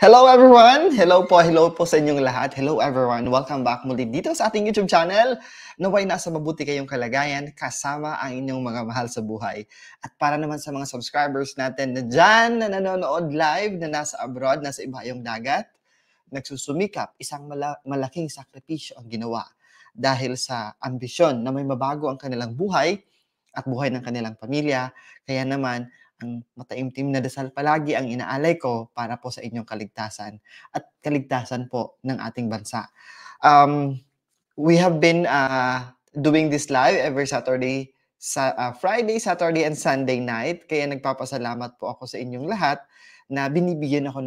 Hello everyone! Hello po, hello po sa inyong lahat. Hello everyone! Welcome back muli dito sa ating YouTube channel. Naway nasa mabuti kayong kalagayan kasama ang inyong mga mahal sa buhay. At para naman sa mga subscribers natin na dyan, na nanonood live, na nasa abroad, nasa iba yung dagat, nagsusumikap, isang mala- malaking sakripisyo ang ginawa dahil sa ambisyon na may mabago ang kanilang buhay at buhay ng kanilang pamilya. Kaya naman, ang mataimtim na dasal palagi ang inaalay ko para po sa inyong kaligtasan at kaligtasan po ng ating bansa. Um, we have been uh, doing this live every Saturday, sa uh, Friday, Saturday, and Sunday night. Kaya nagpapasalamat po ako sa inyong lahat na binibigyan ako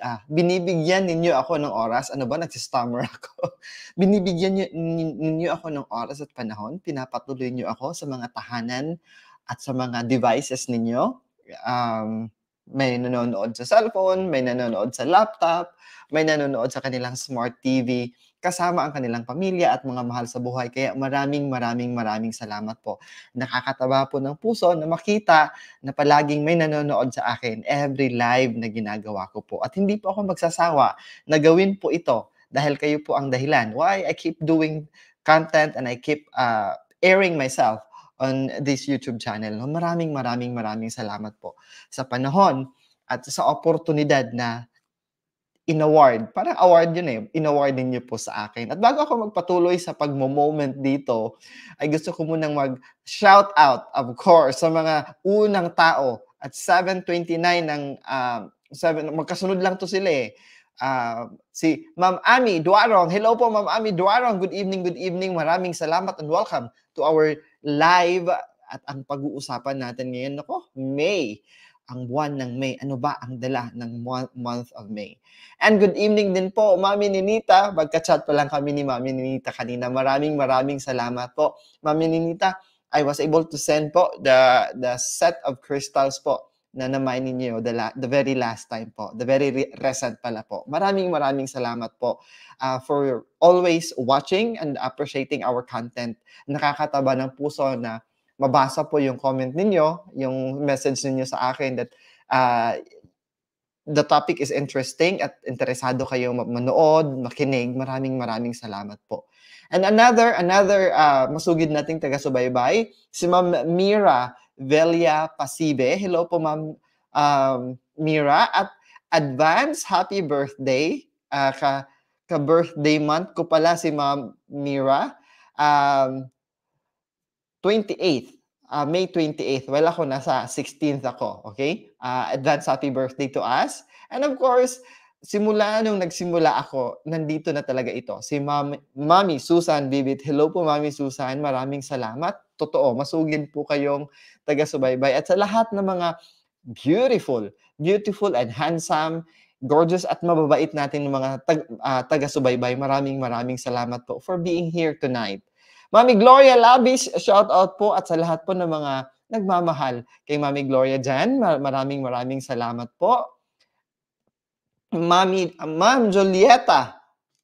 uh, binibigyan ninyo ako ng oras ano ba nagsistammer ako binibigyan ninyo ako ng oras at panahon pinapatuloy niyo ako sa mga tahanan at sa mga devices ninyo um, may nanonood sa cellphone, may nanonood sa laptop, may nanonood sa kanilang smart TV, kasama ang kanilang pamilya at mga mahal sa buhay. Kaya maraming maraming maraming salamat po. Nakakataba po ng puso na makita na palaging may nanonood sa akin every live na ginagawa ko po. At hindi po ako magsasawa na gawin po ito dahil kayo po ang dahilan why I keep doing content and I keep uh, airing myself on this YouTube channel. No? Maraming maraming maraming salamat po sa panahon at sa oportunidad na in-award. Parang award yun eh. In-award niyo po sa akin. At bago ako magpatuloy sa pagmo-moment dito, ay gusto ko munang mag-shout out, of course, sa mga unang tao. At 7.29 ng, uh, ah, 7, magkasunod lang to sila eh uh, si Ma'am Ami Duarong. Hello po Ma'am Ami Duarong. Good evening, good evening. Maraming salamat and welcome to our live at ang pag-uusapan natin ngayon. Nako, May. Ang buwan ng May. Ano ba ang dala ng month of May? And good evening din po, Mami Ninita. Magka-chat pa lang kami ni Mami Ninita kanina. Maraming maraming salamat po. Mami Ninita, I was able to send po the the set of crystals po na namainin niyo the, la- the very last time po, the very re- recent pala po. Maraming maraming salamat po uh, for always watching and appreciating our content. Nakakataba ng puso na mabasa po yung comment ninyo, yung message ninyo sa akin that uh, the topic is interesting at interesado kayo manood, makinig. Maraming maraming salamat po. And another, another uh, masugid nating taga-subaybay, si Ma'am Mira Velia Pasibe. Hello po, Ma'am um, Mira. At advance, happy birthday. Uh, ka, ka-birthday month ko pala si Ma'am Mira. Um, 28th, uh, ah, May 28th. Well, ako nasa 16th ako, okay? Uh, advance happy birthday to us. And of course, simula nung nagsimula ako, nandito na talaga ito. Si Ma'am, Mami Susan Bibit. Hello po, Mami Susan. Maraming salamat totoo, masugid po kayong taga-subaybay. At sa lahat ng mga beautiful, beautiful and handsome, gorgeous at mababait natin ng mga tag, uh, taga-subaybay, maraming maraming salamat po for being here tonight. Mami Gloria Labis, shout out po at sa lahat po ng mga nagmamahal kay Mami Gloria dyan. Maraming maraming salamat po. Mami, Ma'am Julieta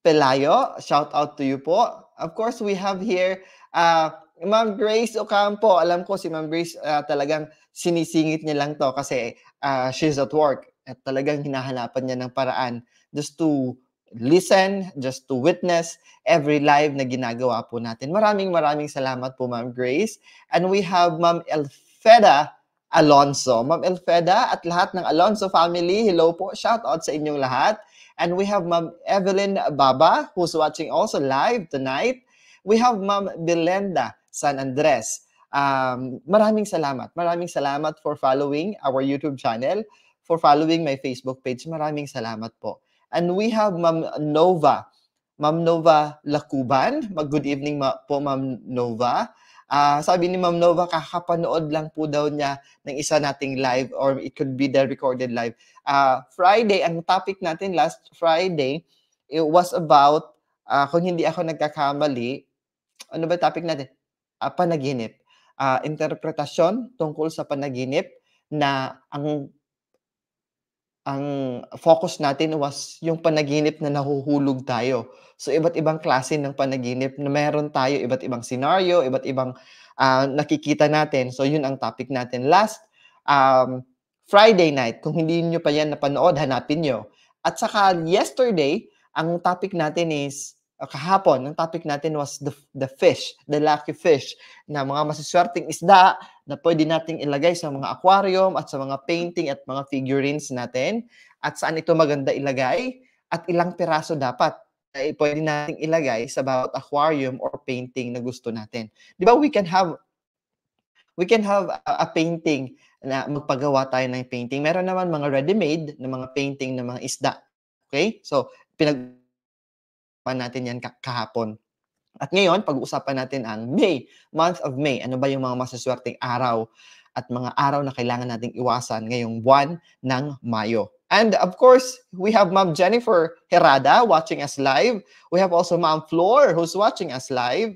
Pelayo, shout out to you po. Of course, we have here uh, Ma'am Grace Ocampo, alam ko si Ma'am Grace uh, talagang sinisingit niya lang to kasi uh, she's at work at talagang hinahanapan niya ng paraan just to listen, just to witness every live na ginagawa po natin. Maraming maraming salamat po Ma'am Grace. And we have Ma'am Elfeda Alonso. Ma'am Elfeda at lahat ng Alonso family, hello po. Shout out sa inyong lahat. And we have Ma'am Evelyn Baba who's watching also live tonight. We have Ma'am Belinda San Andres. Um, maraming salamat. Maraming salamat for following our YouTube channel, for following my Facebook page. Maraming salamat po. And we have Ma'am Nova. Ma'am Nova Lakuban. Mag-good evening ma- po, Ma'am Nova. Uh, sabi ni Ma'am Nova, kakapanood lang po daw niya ng isa nating live or it could be the recorded live. Uh, Friday, ang topic natin last Friday, it was about, uh, kung hindi ako nagkakamali, ano ba topic natin? uh, panaginip. Uh, interpretasyon tungkol sa panaginip na ang ang focus natin was yung panaginip na nahuhulog tayo. So iba't ibang klase ng panaginip na meron tayo, iba't ibang scenario, iba't ibang uh, nakikita natin. So yun ang topic natin. Last um, Friday night, kung hindi niyo pa yan napanood, hanapin nyo. At saka yesterday, ang topic natin is Ah, kahapon, ang topic natin was the, the fish, the lucky fish, na mga masaswerteng isda na pwede nating ilagay sa mga aquarium at sa mga painting at mga figurines natin at saan ito maganda ilagay at ilang piraso dapat ay pwede nating ilagay sa bawat aquarium or painting na gusto natin. 'Di ba we can have we can have a, a painting na magpagawa tayo ng painting. Meron naman mga ready-made na mga painting ng mga isda. Okay? So, pinag pag-usapan natin yan kahapon. At ngayon, pag-uusapan natin ang May, month of May. Ano ba yung mga masaswerteng araw at mga araw na kailangan nating iwasan ngayong buwan ng Mayo. And of course, we have Ma'am Jennifer Herada watching us live. We have also Ma'am Flor who's watching us live.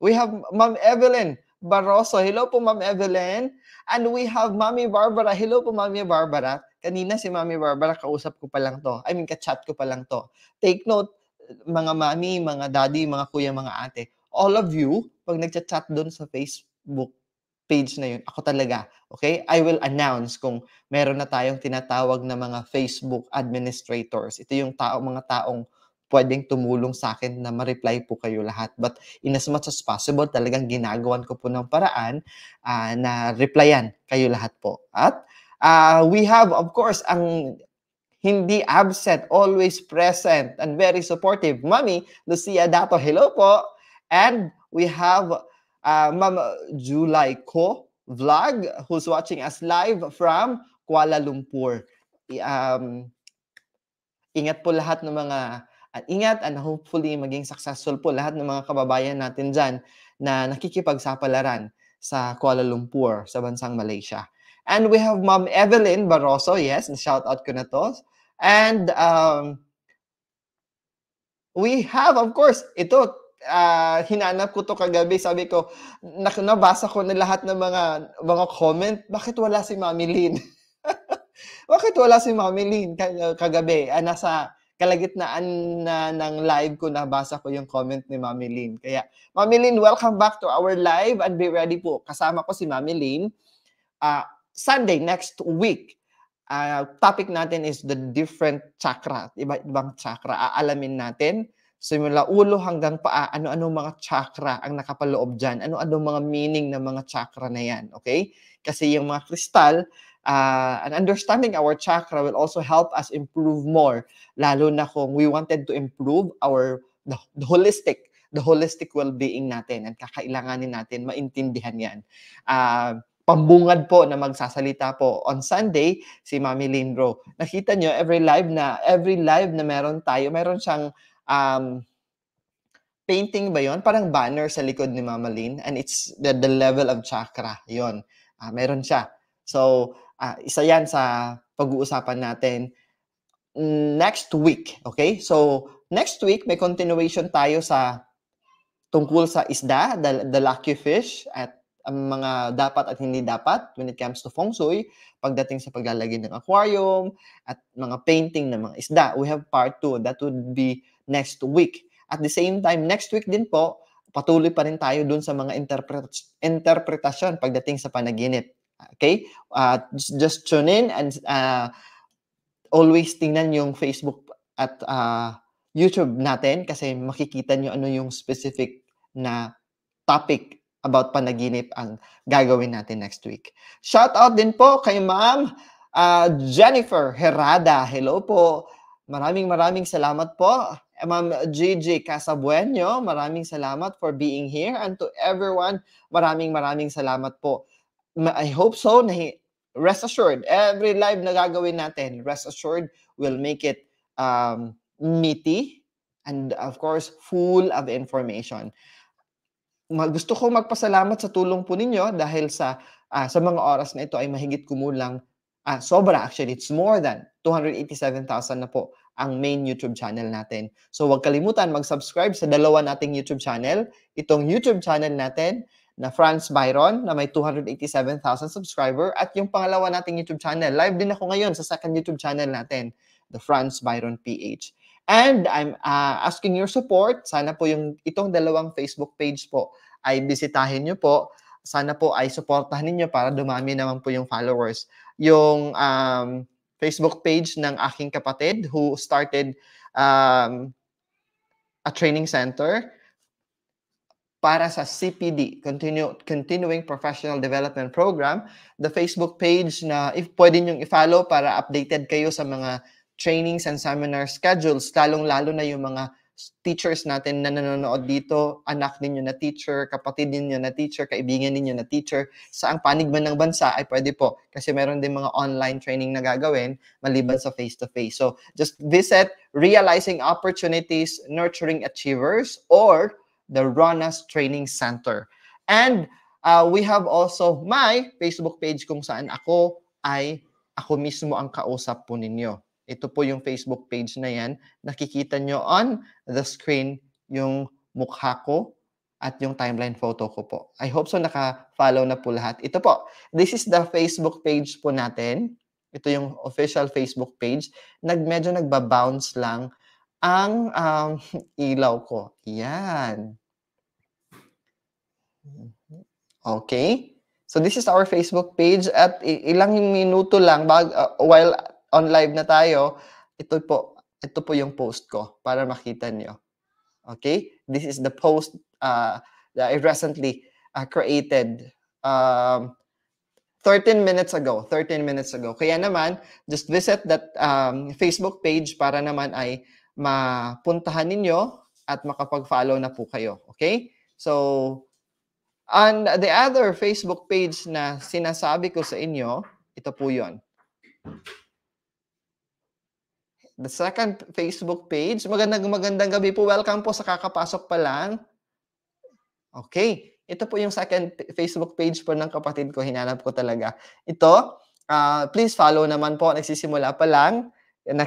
We have Ma'am Evelyn Barroso. Hello po, Ma'am Evelyn. And we have Mami Barbara. Hello po, Mami Barbara. Kanina si Mami Barbara, kausap ko pa lang to. I mean, kachat ko pa lang to. Take note, mga mami, mga daddy, mga kuya, mga ate, all of you, pag nagchat-chat doon sa Facebook page na yun, ako talaga, okay? I will announce kung meron na tayong tinatawag na mga Facebook administrators. Ito yung tao, mga taong pwedeng tumulong sa akin na ma-reply po kayo lahat. But in as much as possible, talagang ginagawan ko po ng paraan uh, na replyan kayo lahat po. At uh, we have, of course, ang hindi absent, always present, and very supportive. Mommy Lucia Dato, hello po. And we have uh, Ma'am July Ko Vlog, who's watching us live from Kuala Lumpur. Um, ingat po lahat ng mga at ah, ingat and hopefully maging successful po lahat ng mga kababayan natin dyan na nakikipagsapalaran sa Kuala Lumpur, sa bansang Malaysia. And we have Ma'am Evelyn Barroso, yes, shout out ko na to. And um, we have, of course, ito, uh, hinanap ko to kagabi. Sabi ko, nabasa ko na lahat ng mga, mga comment. Bakit wala si Mami Lynn? Bakit wala si Mami Lynn kagabi? Ah, nasa kalagitnaan na ng live ko, nabasa ko yung comment ni Mami Lynn. Kaya, Mami Lynn, welcome back to our live and be ready po. Kasama ko si Mami Lynn uh, Sunday next week uh, topic natin is the different chakra, iba-ibang chakra. Aalamin natin simula ulo hanggang paa, ano-ano mga chakra ang nakapaloob dyan, ano-ano mga meaning ng mga chakra na yan, okay? Kasi yung mga kristal, uh, ah, and understanding our chakra will also help us improve more, lalo na kung we wanted to improve our the, the holistic the holistic well-being natin at kakailanganin natin maintindihan yan. Uh, pambungad po na magsasalita po on Sunday si Mami Lindro. Nakita nyo every live na every live na meron tayo, meron siyang um, painting ba 'yon? Parang banner sa likod ni Mama Lin and it's the, the level of chakra 'yon. Uh, ah, meron siya. So, uh, isa 'yan sa pag-uusapan natin next week, okay? So, next week may continuation tayo sa tungkol sa isda, the, the lucky fish at ang mga dapat at hindi dapat when it comes to feng shui, pagdating sa paglalagay ng aquarium at mga painting ng mga isda. We have part 2. That would be next week. At the same time, next week din po, patuloy pa rin tayo dun sa mga interpret- interpretasyon pagdating sa panaginip. Okay? Uh, just tune in and uh, always tingnan yung Facebook at uh, YouTube natin kasi makikita nyo ano yung specific na topic about panaginip ang gagawin natin next week. Shout out din po kay Ma'am uh, Jennifer Herada. Hello po. Maraming maraming salamat po. Eh, Ma'am JJ Casabueno, maraming salamat for being here. And to everyone, maraming maraming salamat po. I hope so. Rest assured, every live na gagawin natin, rest assured, we'll make it um, meaty and of course, full of information gusto ko magpasalamat sa tulong po ninyo dahil sa uh, sa mga oras na ito ay mahigit kumulang uh, sobra actually it's more than 287,000 na po ang main YouTube channel natin. So huwag kalimutan mag-subscribe sa dalawa nating YouTube channel. Itong YouTube channel natin na Franz Byron na may 287,000 subscriber at yung pangalawa nating YouTube channel. Live din ako ngayon sa second YouTube channel natin, the Franz Byron PH. And I'm uh, asking your support. Sana po yung itong dalawang Facebook page po ay bisitahin nyo po. Sana po ay suportahan ninyo para dumami naman po yung followers. Yung um, Facebook page ng aking kapatid who started um, a training center para sa CPD, Continue, Continuing Professional Development Program, the Facebook page na if pwede niyong i-follow para updated kayo sa mga trainings and seminar schedules, lalong-lalo na yung mga teachers natin na nanonood dito, anak ninyo na teacher, kapatid ninyo na teacher, kaibigan ninyo na teacher, sa ang panig man ng bansa ay pwede po kasi meron din mga online training na gagawin maliban sa face-to-face. So just visit Realizing Opportunities Nurturing Achievers or the Ronas Training Center. And uh, we have also my Facebook page kung saan ako ay ako mismo ang kausap po ninyo. Ito po yung Facebook page na yan. Nakikita nyo on the screen yung mukha ko at yung timeline photo ko po. I hope so naka-follow na po lahat. Ito po, this is the Facebook page po natin. Ito yung official Facebook page. Nag, medyo nagbabounce lang ang um, ilaw ko. Yan. Okay. So this is our Facebook page at ilang minuto lang bag, uh, while on live na tayo, ito po, ito po yung post ko para makita nyo. Okay? This is the post uh, that I recently uh, created um, 13 minutes ago. 13 minutes ago. Kaya naman, just visit that um, Facebook page para naman ay mapuntahan ninyo at makapag-follow na po kayo. Okay? So, on the other Facebook page na sinasabi ko sa inyo, ito po yon. The second Facebook page. Magandang magandang gabi po. Welcome po sa kakapasok pa lang. Okay. Ito po yung second Facebook page po ng kapatid ko. Hinanap ko talaga. Ito, uh, please follow naman po. Nagsisimula pa lang na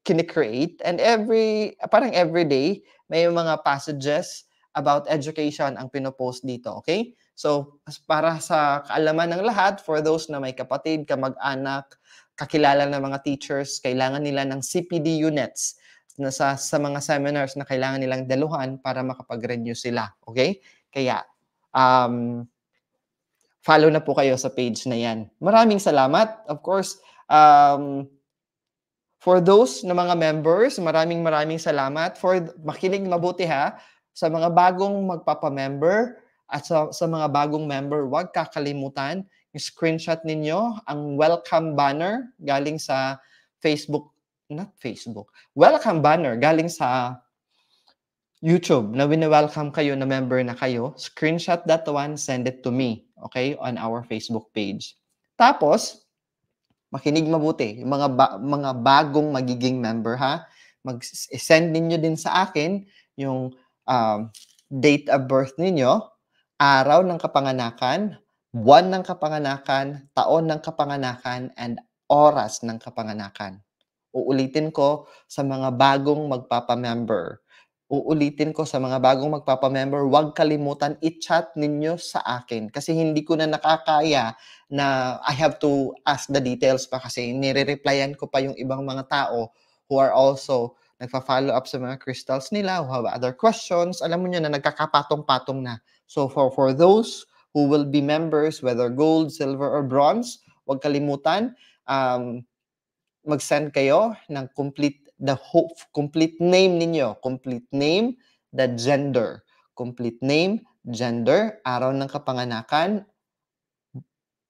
kinikreate. And every, parang every day, may mga passages about education ang pinopost dito. Okay? So, para sa kaalaman ng lahat, for those na may kapatid, kamag-anak, kakilala ng mga teachers, kailangan nila ng CPD units na sa, sa mga seminars na kailangan nilang daluhan para makapag-renew sila. Okay? Kaya, um, follow na po kayo sa page na yan. Maraming salamat. Of course, um, for those na mga members, maraming maraming salamat. For makinig mabuti ha, sa mga bagong magpapa-member at sa, sa mga bagong member, huwag kakalimutan screenshot ninyo ang welcome banner galing sa Facebook, not Facebook, welcome banner galing sa YouTube na wini-welcome kayo na member na kayo. Screenshot that one, send it to me, okay, on our Facebook page. Tapos, makinig mabuti, yung mga, ba- mga bagong magiging member ha, mag-send ninyo din sa akin yung um, date of birth ninyo, araw ng kapanganakan, buwan ng kapanganakan, taon ng kapanganakan, and oras ng kapanganakan. Uulitin ko sa mga bagong magpapamember. Uulitin ko sa mga bagong magpapamember, huwag kalimutan i-chat ninyo sa akin. Kasi hindi ko na nakakaya na I have to ask the details pa kasi nire-replyan ko pa yung ibang mga tao who are also nagfa-follow up sa mga crystals nila, who have other questions. Alam mo nyo na nagkakapatong-patong na. So for, for those who will be members, whether gold, silver, or bronze. Huwag kalimutan, um, mag-send kayo ng complete the hope, complete name ninyo, complete name, the gender, complete name, gender, araw ng kapanganakan,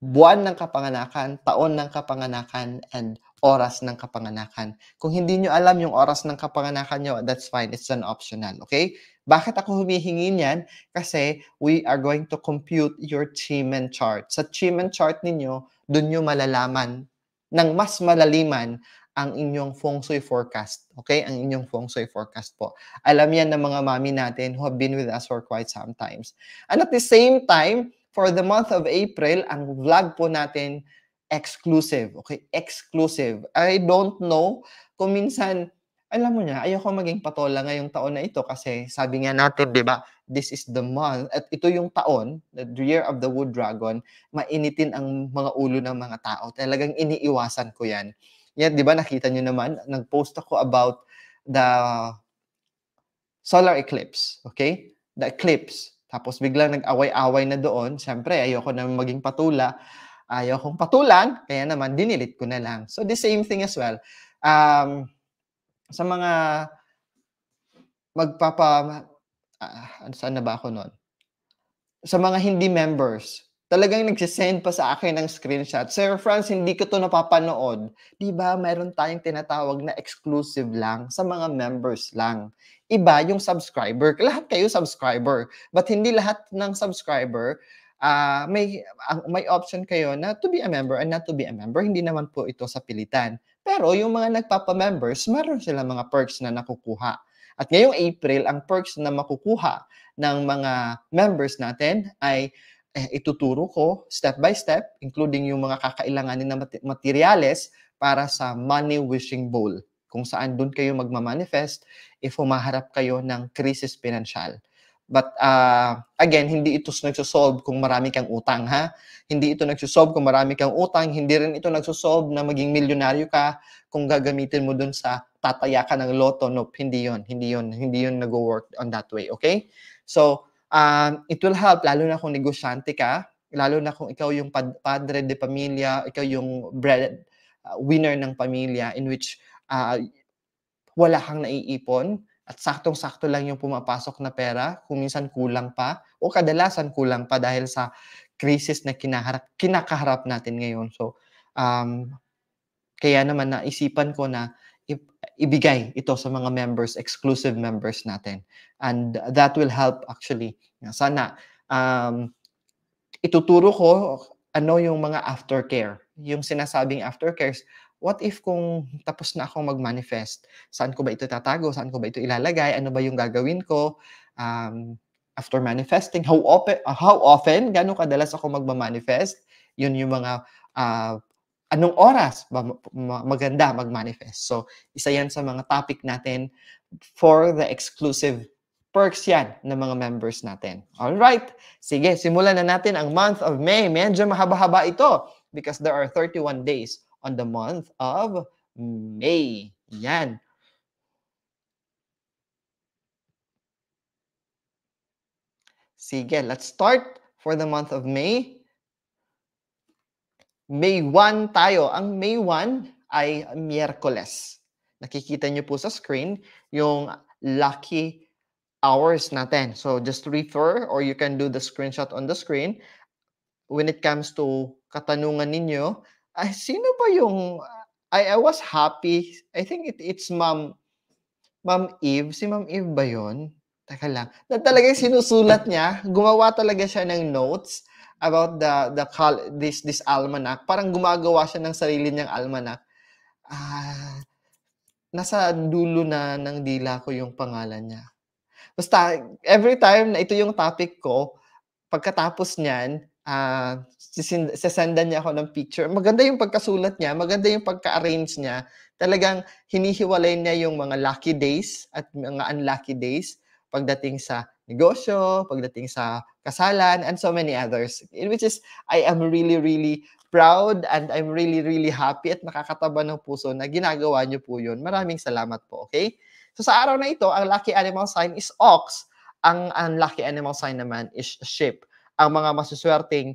buwan ng kapanganakan, taon ng kapanganakan, and oras ng kapanganakan. Kung hindi nyo alam yung oras ng kapanganakan nyo, that's fine. It's an optional, okay? Bakit ako humihingi niyan? Kasi we are going to compute your Cheeman chart. Sa Cheeman chart ninyo, dun nyo malalaman ng mas malaliman ang inyong feng shui forecast. Okay? Ang inyong feng shui forecast po. Alam yan ng mga mami natin who have been with us for quite some times. And at the same time, for the month of April, ang vlog po natin exclusive. Okay? Exclusive. I don't know kung minsan alam mo na, ayoko maging patola ngayong taon na ito kasi sabi nga natin, di ba, this is the month, at ito yung taon, the year of the wood dragon, mainitin ang mga ulo ng mga tao. Talagang iniiwasan ko yan. Yan, di ba, nakita nyo naman, nag-post ako about the solar eclipse, okay? The eclipse. Tapos biglang nag-away-away na doon. Siyempre, ayoko na maging patula. Ayokong patulan, kaya naman dinilit ko na lang. So the same thing as well. Um, sa mga magpapa ah, saan na ba ako noon? Sa mga hindi members, talagang nagsisend pa sa akin ng screenshot. Sir Franz, hindi ko to napapanood. Di ba, mayroon tayong tinatawag na exclusive lang sa mga members lang. Iba yung subscriber. Lahat kayo subscriber. But hindi lahat ng subscriber uh, may uh, may option kayo na to be a member and not to be a member. Hindi naman po ito sa pilitan. Pero yung mga nagpapa-members, meron silang mga perks na nakukuha. At ngayong April, ang perks na makukuha ng mga members natin ay eh, ituturo ko step by step, including yung mga kakailanganin na materials para sa Money Wishing Bowl, kung saan doon kayo magmamanifest if humaharap kayo ng krisis pinansyal. But uh, again, hindi ito nagsosolve kung marami kang utang ha. Hindi ito nagsosolve kung marami kang utang, hindi rin ito nagsosolve na maging milyonaryo ka kung gagamitin mo dun sa tataya ka ng loto. Nope, hindi yon Hindi yon Hindi yon nag-work on that way, okay? So, um, it will help lalo na kung negosyante ka, lalo na kung ikaw yung pad- padre de pamilya, ikaw yung bread, uh, winner ng pamilya in which uh, wala kang naiipon, at saktong-sakto lang yung pumapasok na pera, kung minsan kulang pa, o kadalasan kulang pa dahil sa crisis na kinaharap, kinakaharap natin ngayon. So, um, kaya naman naisipan ko na ibigay ito sa mga members, exclusive members natin. And that will help actually. Sana um, ituturo ko ano yung mga aftercare. Yung sinasabing aftercares, what if kung tapos na akong mag-manifest? Saan ko ba ito tatago? Saan ko ba ito ilalagay? Ano ba yung gagawin ko? Um, after manifesting, how, open, how often? Gano'ng kadalas ako mag-manifest, Yun yung mga uh, anong oras ba maganda mag-manifest. So, isa yan sa mga topic natin for the exclusive perks yan ng mga members natin. All right. Sige, simulan na natin ang month of May. Medyo mahaba-haba ito because there are 31 days on the month of May. Yan. Sige, let's start for the month of May. May 1 tayo. Ang May 1 ay Miyerkules. Nakikita niyo po sa screen yung lucky hours natin. So just refer or you can do the screenshot on the screen. When it comes to katanungan ninyo, uh, sino pa yung I, I was happy. I think it, it's Ma'am Ma'am Eve. Si Ma'am Eve ba 'yon? Teka lang. Na talagang sinusulat niya. Gumawa talaga siya ng notes about the the this this almanac. Parang gumagawa siya ng sarili niyang almanac. Ah, uh, nasa dulo na ng dila ko yung pangalan niya. Basta every time na ito yung topic ko, pagkatapos niyan, uh, ah, sasendan niya ako ng picture. Maganda yung pagkasulat niya, maganda yung pagka-arrange niya. Talagang hinihiwalay niya yung mga lucky days at mga unlucky days pagdating sa negosyo, pagdating sa kasalan, and so many others. In eh, which is, I am really, really proud and I'm really, really happy at nakakataba ng puso na ginagawa niyo po yun. Maraming salamat po, okay? So sa araw na ito, ang lucky animal sign is ox. Ang unlucky animal sign naman is sheep ang mga masuswerteng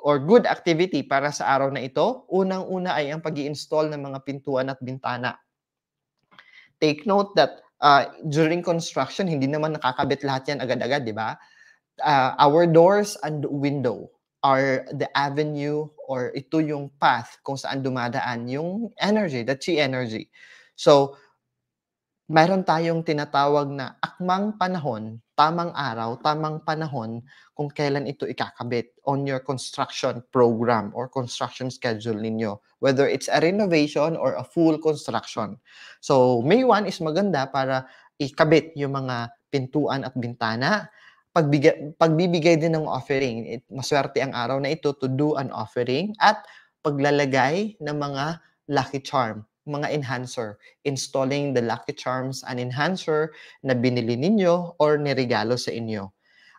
or good activity para sa araw na ito, unang-una ay ang pag install ng mga pintuan at bintana. Take note that uh, during construction, hindi naman nakakabit lahat yan agad-agad, di ba? Uh, our doors and window are the avenue or ito yung path kung saan dumadaan yung energy, the chi energy. So, mayroon tayong tinatawag na akmang panahon tamang araw, tamang panahon kung kailan ito ikakabit on your construction program or construction schedule ninyo. Whether it's a renovation or a full construction. So, May 1 is maganda para ikabit yung mga pintuan at bintana. Pagbigay, pagbibigay din ng offering. It, maswerte ang araw na ito to do an offering at paglalagay ng mga lucky charm mga enhancer. Installing the Lucky Charms and enhancer na binili ninyo or niregalo sa inyo.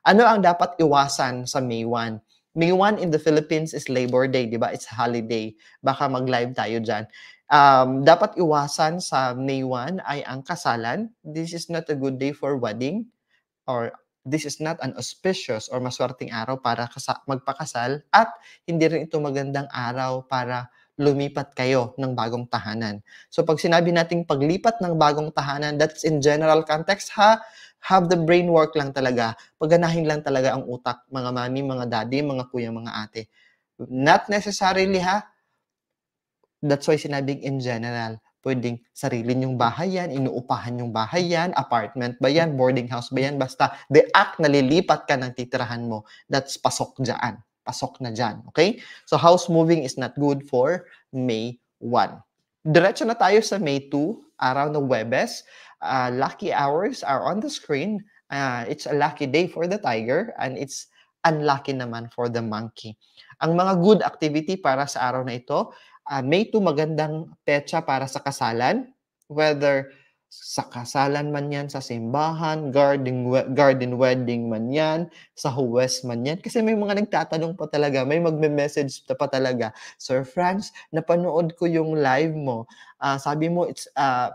Ano ang dapat iwasan sa May 1? May 1 in the Philippines is Labor Day, di ba? It's holiday. Baka mag-live tayo dyan. Um, dapat iwasan sa May 1 ay ang kasalan. This is not a good day for wedding or this is not an auspicious or maswerteng araw para magpakasal at hindi rin ito magandang araw para lumipat kayo ng bagong tahanan. So pag sinabi nating paglipat ng bagong tahanan, that's in general context ha, have the brain work lang talaga. Pagganahin lang talaga ang utak, mga mami, mga daddy, mga kuya, mga ate. Not necessarily ha. That's why sinabing in general. Pwedeng sarili niyong bahay yan, inuupahan yung bahay yan, apartment ba yan, boarding house ba yan, basta the act na lilipat ka ng titirahan mo, that's pasok dyan pasok na dyan. Okay? So house moving is not good for May 1. Diretso na tayo sa May 2, around ng Webes. Uh, lucky hours are on the screen. Uh, it's a lucky day for the tiger and it's unlucky naman for the monkey. Ang mga good activity para sa araw na ito, uh, May 2 magandang petsa para sa kasalan. Whether sa kasalan man yan, sa simbahan, garden, garden wedding man yan, sa huwes man yan. Kasi may mga nagtatanong pa talaga, may magme-message pa talaga, Sir Franz, napanood ko yung live mo. Uh, sabi mo, it's uh,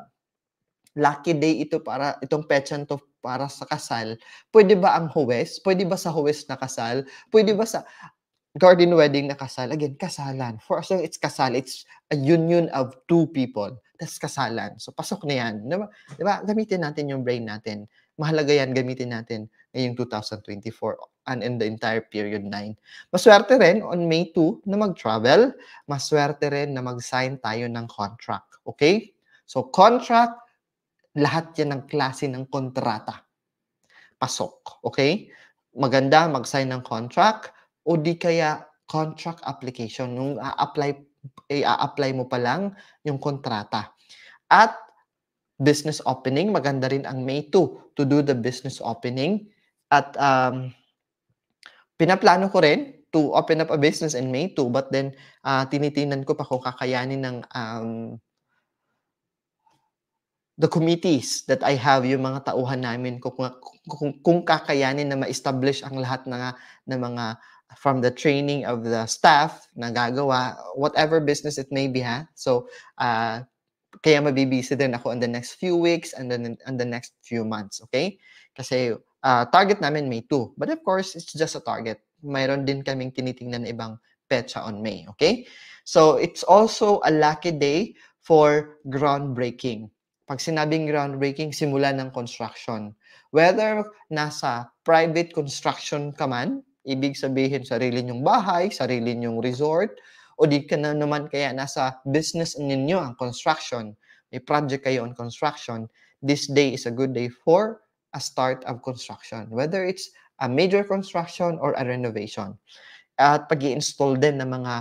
lucky day ito para itong pechan to para sa kasal. Pwede ba ang huwes? Pwede ba sa huwes na kasal? Pwede ba sa garden wedding na kasal, again, kasalan. For us, it's kasal. It's a union of two people. That's kasalan. So, pasok na yan. Diba? diba? Gamitin natin yung brain natin. Mahalaga yan, gamitin natin ngayong 2024 and in the entire period 9. Maswerte rin on May 2 na mag-travel. Maswerte rin na mag-sign tayo ng contract. Okay? So, contract, lahat yan ng klase ng kontrata. Pasok. Okay? Maganda, mag-sign ng contract o di kaya contract application, yung a-apply, i-apply eh, mo pa lang yung kontrata. At business opening, maganda rin ang May 2 to do the business opening. At um, pinaplano ko rin to open up a business in May 2 but then uh, tinitingnan ko pa kung kakayanin ng um, the committees that I have, yung mga tauhan namin, kung, kung, kung kakayanin na ma-establish ang lahat ng, ng mga from the training of the staff na gagawa, whatever business it may be, ha? So, uh, kaya mabibisi din ako on the next few weeks and then in the next few months, okay? Kasi uh, target namin May 2. But of course, it's just a target. Mayroon din kaming tinitingnan na ibang petsa on May, okay? So, it's also a lucky day for groundbreaking. Pag sinabing groundbreaking, simula ng construction. Whether nasa private construction ka man, Ibig sabihin, sarili niyong bahay, sarili niyong resort, o di ka na naman kaya nasa business ninyo ang construction. May project kayo on construction. This day is a good day for a start of construction. Whether it's a major construction or a renovation. At pag install din ng mga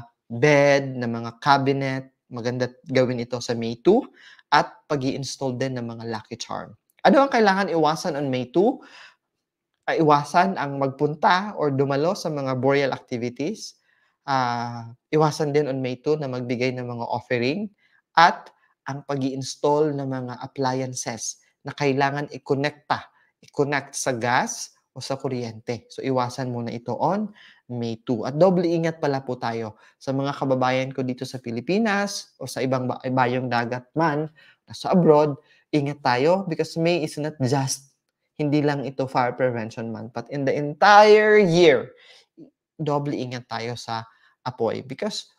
bed, ng mga cabinet, maganda gawin ito sa May 2. At pag install din ng mga Lucky Charm. Ano ang kailangan iwasan on May 2? uh, iwasan ang magpunta or dumalo sa mga burial activities. Uh, iwasan din on May 2 na magbigay ng mga offering at ang pag install ng mga appliances na kailangan i connect pa, i-connect sa gas o sa kuryente. So iwasan muna ito on May 2. At doble ingat pala po tayo sa mga kababayan ko dito sa Pilipinas o sa ibang bayong dagat man, sa abroad, ingat tayo because May is not just hindi lang ito fire prevention month, but in the entire year, doble ingat tayo sa apoy. Because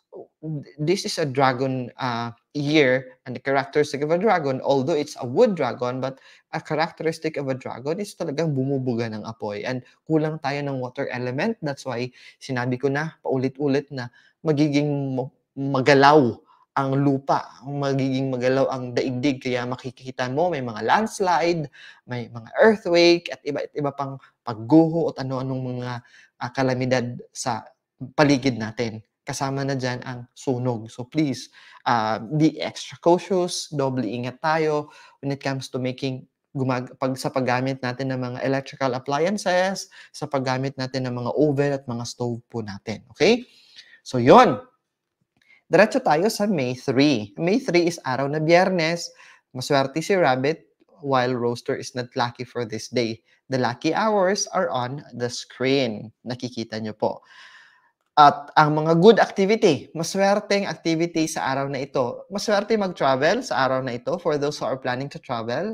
this is a dragon uh, year, and the characteristic of a dragon, although it's a wood dragon, but a characteristic of a dragon is talagang bumubuga ng apoy. And kulang tayo ng water element. That's why sinabi ko na paulit-ulit na magiging magalaw ang lupa, ang magiging magalaw ang daigdig. Kaya makikita mo may mga landslide, may mga earthquake, at iba't iba pang pagguho at ano-anong mga uh, kalamidad sa paligid natin. Kasama na dyan ang sunog. So please, uh, be extra cautious, doble ingat tayo when it comes to making gumag pag sa paggamit natin ng mga electrical appliances, sa paggamit natin ng mga oven at mga stove po natin. Okay? So, yon Diretso tayo sa May 3. May 3 is araw na biyernes. Maswerte si Rabbit while Roaster is not lucky for this day. The lucky hours are on the screen. Nakikita nyo po. At ang mga good activity, maswerteng activity sa araw na ito. Maswerte mag-travel sa araw na ito for those who are planning to travel,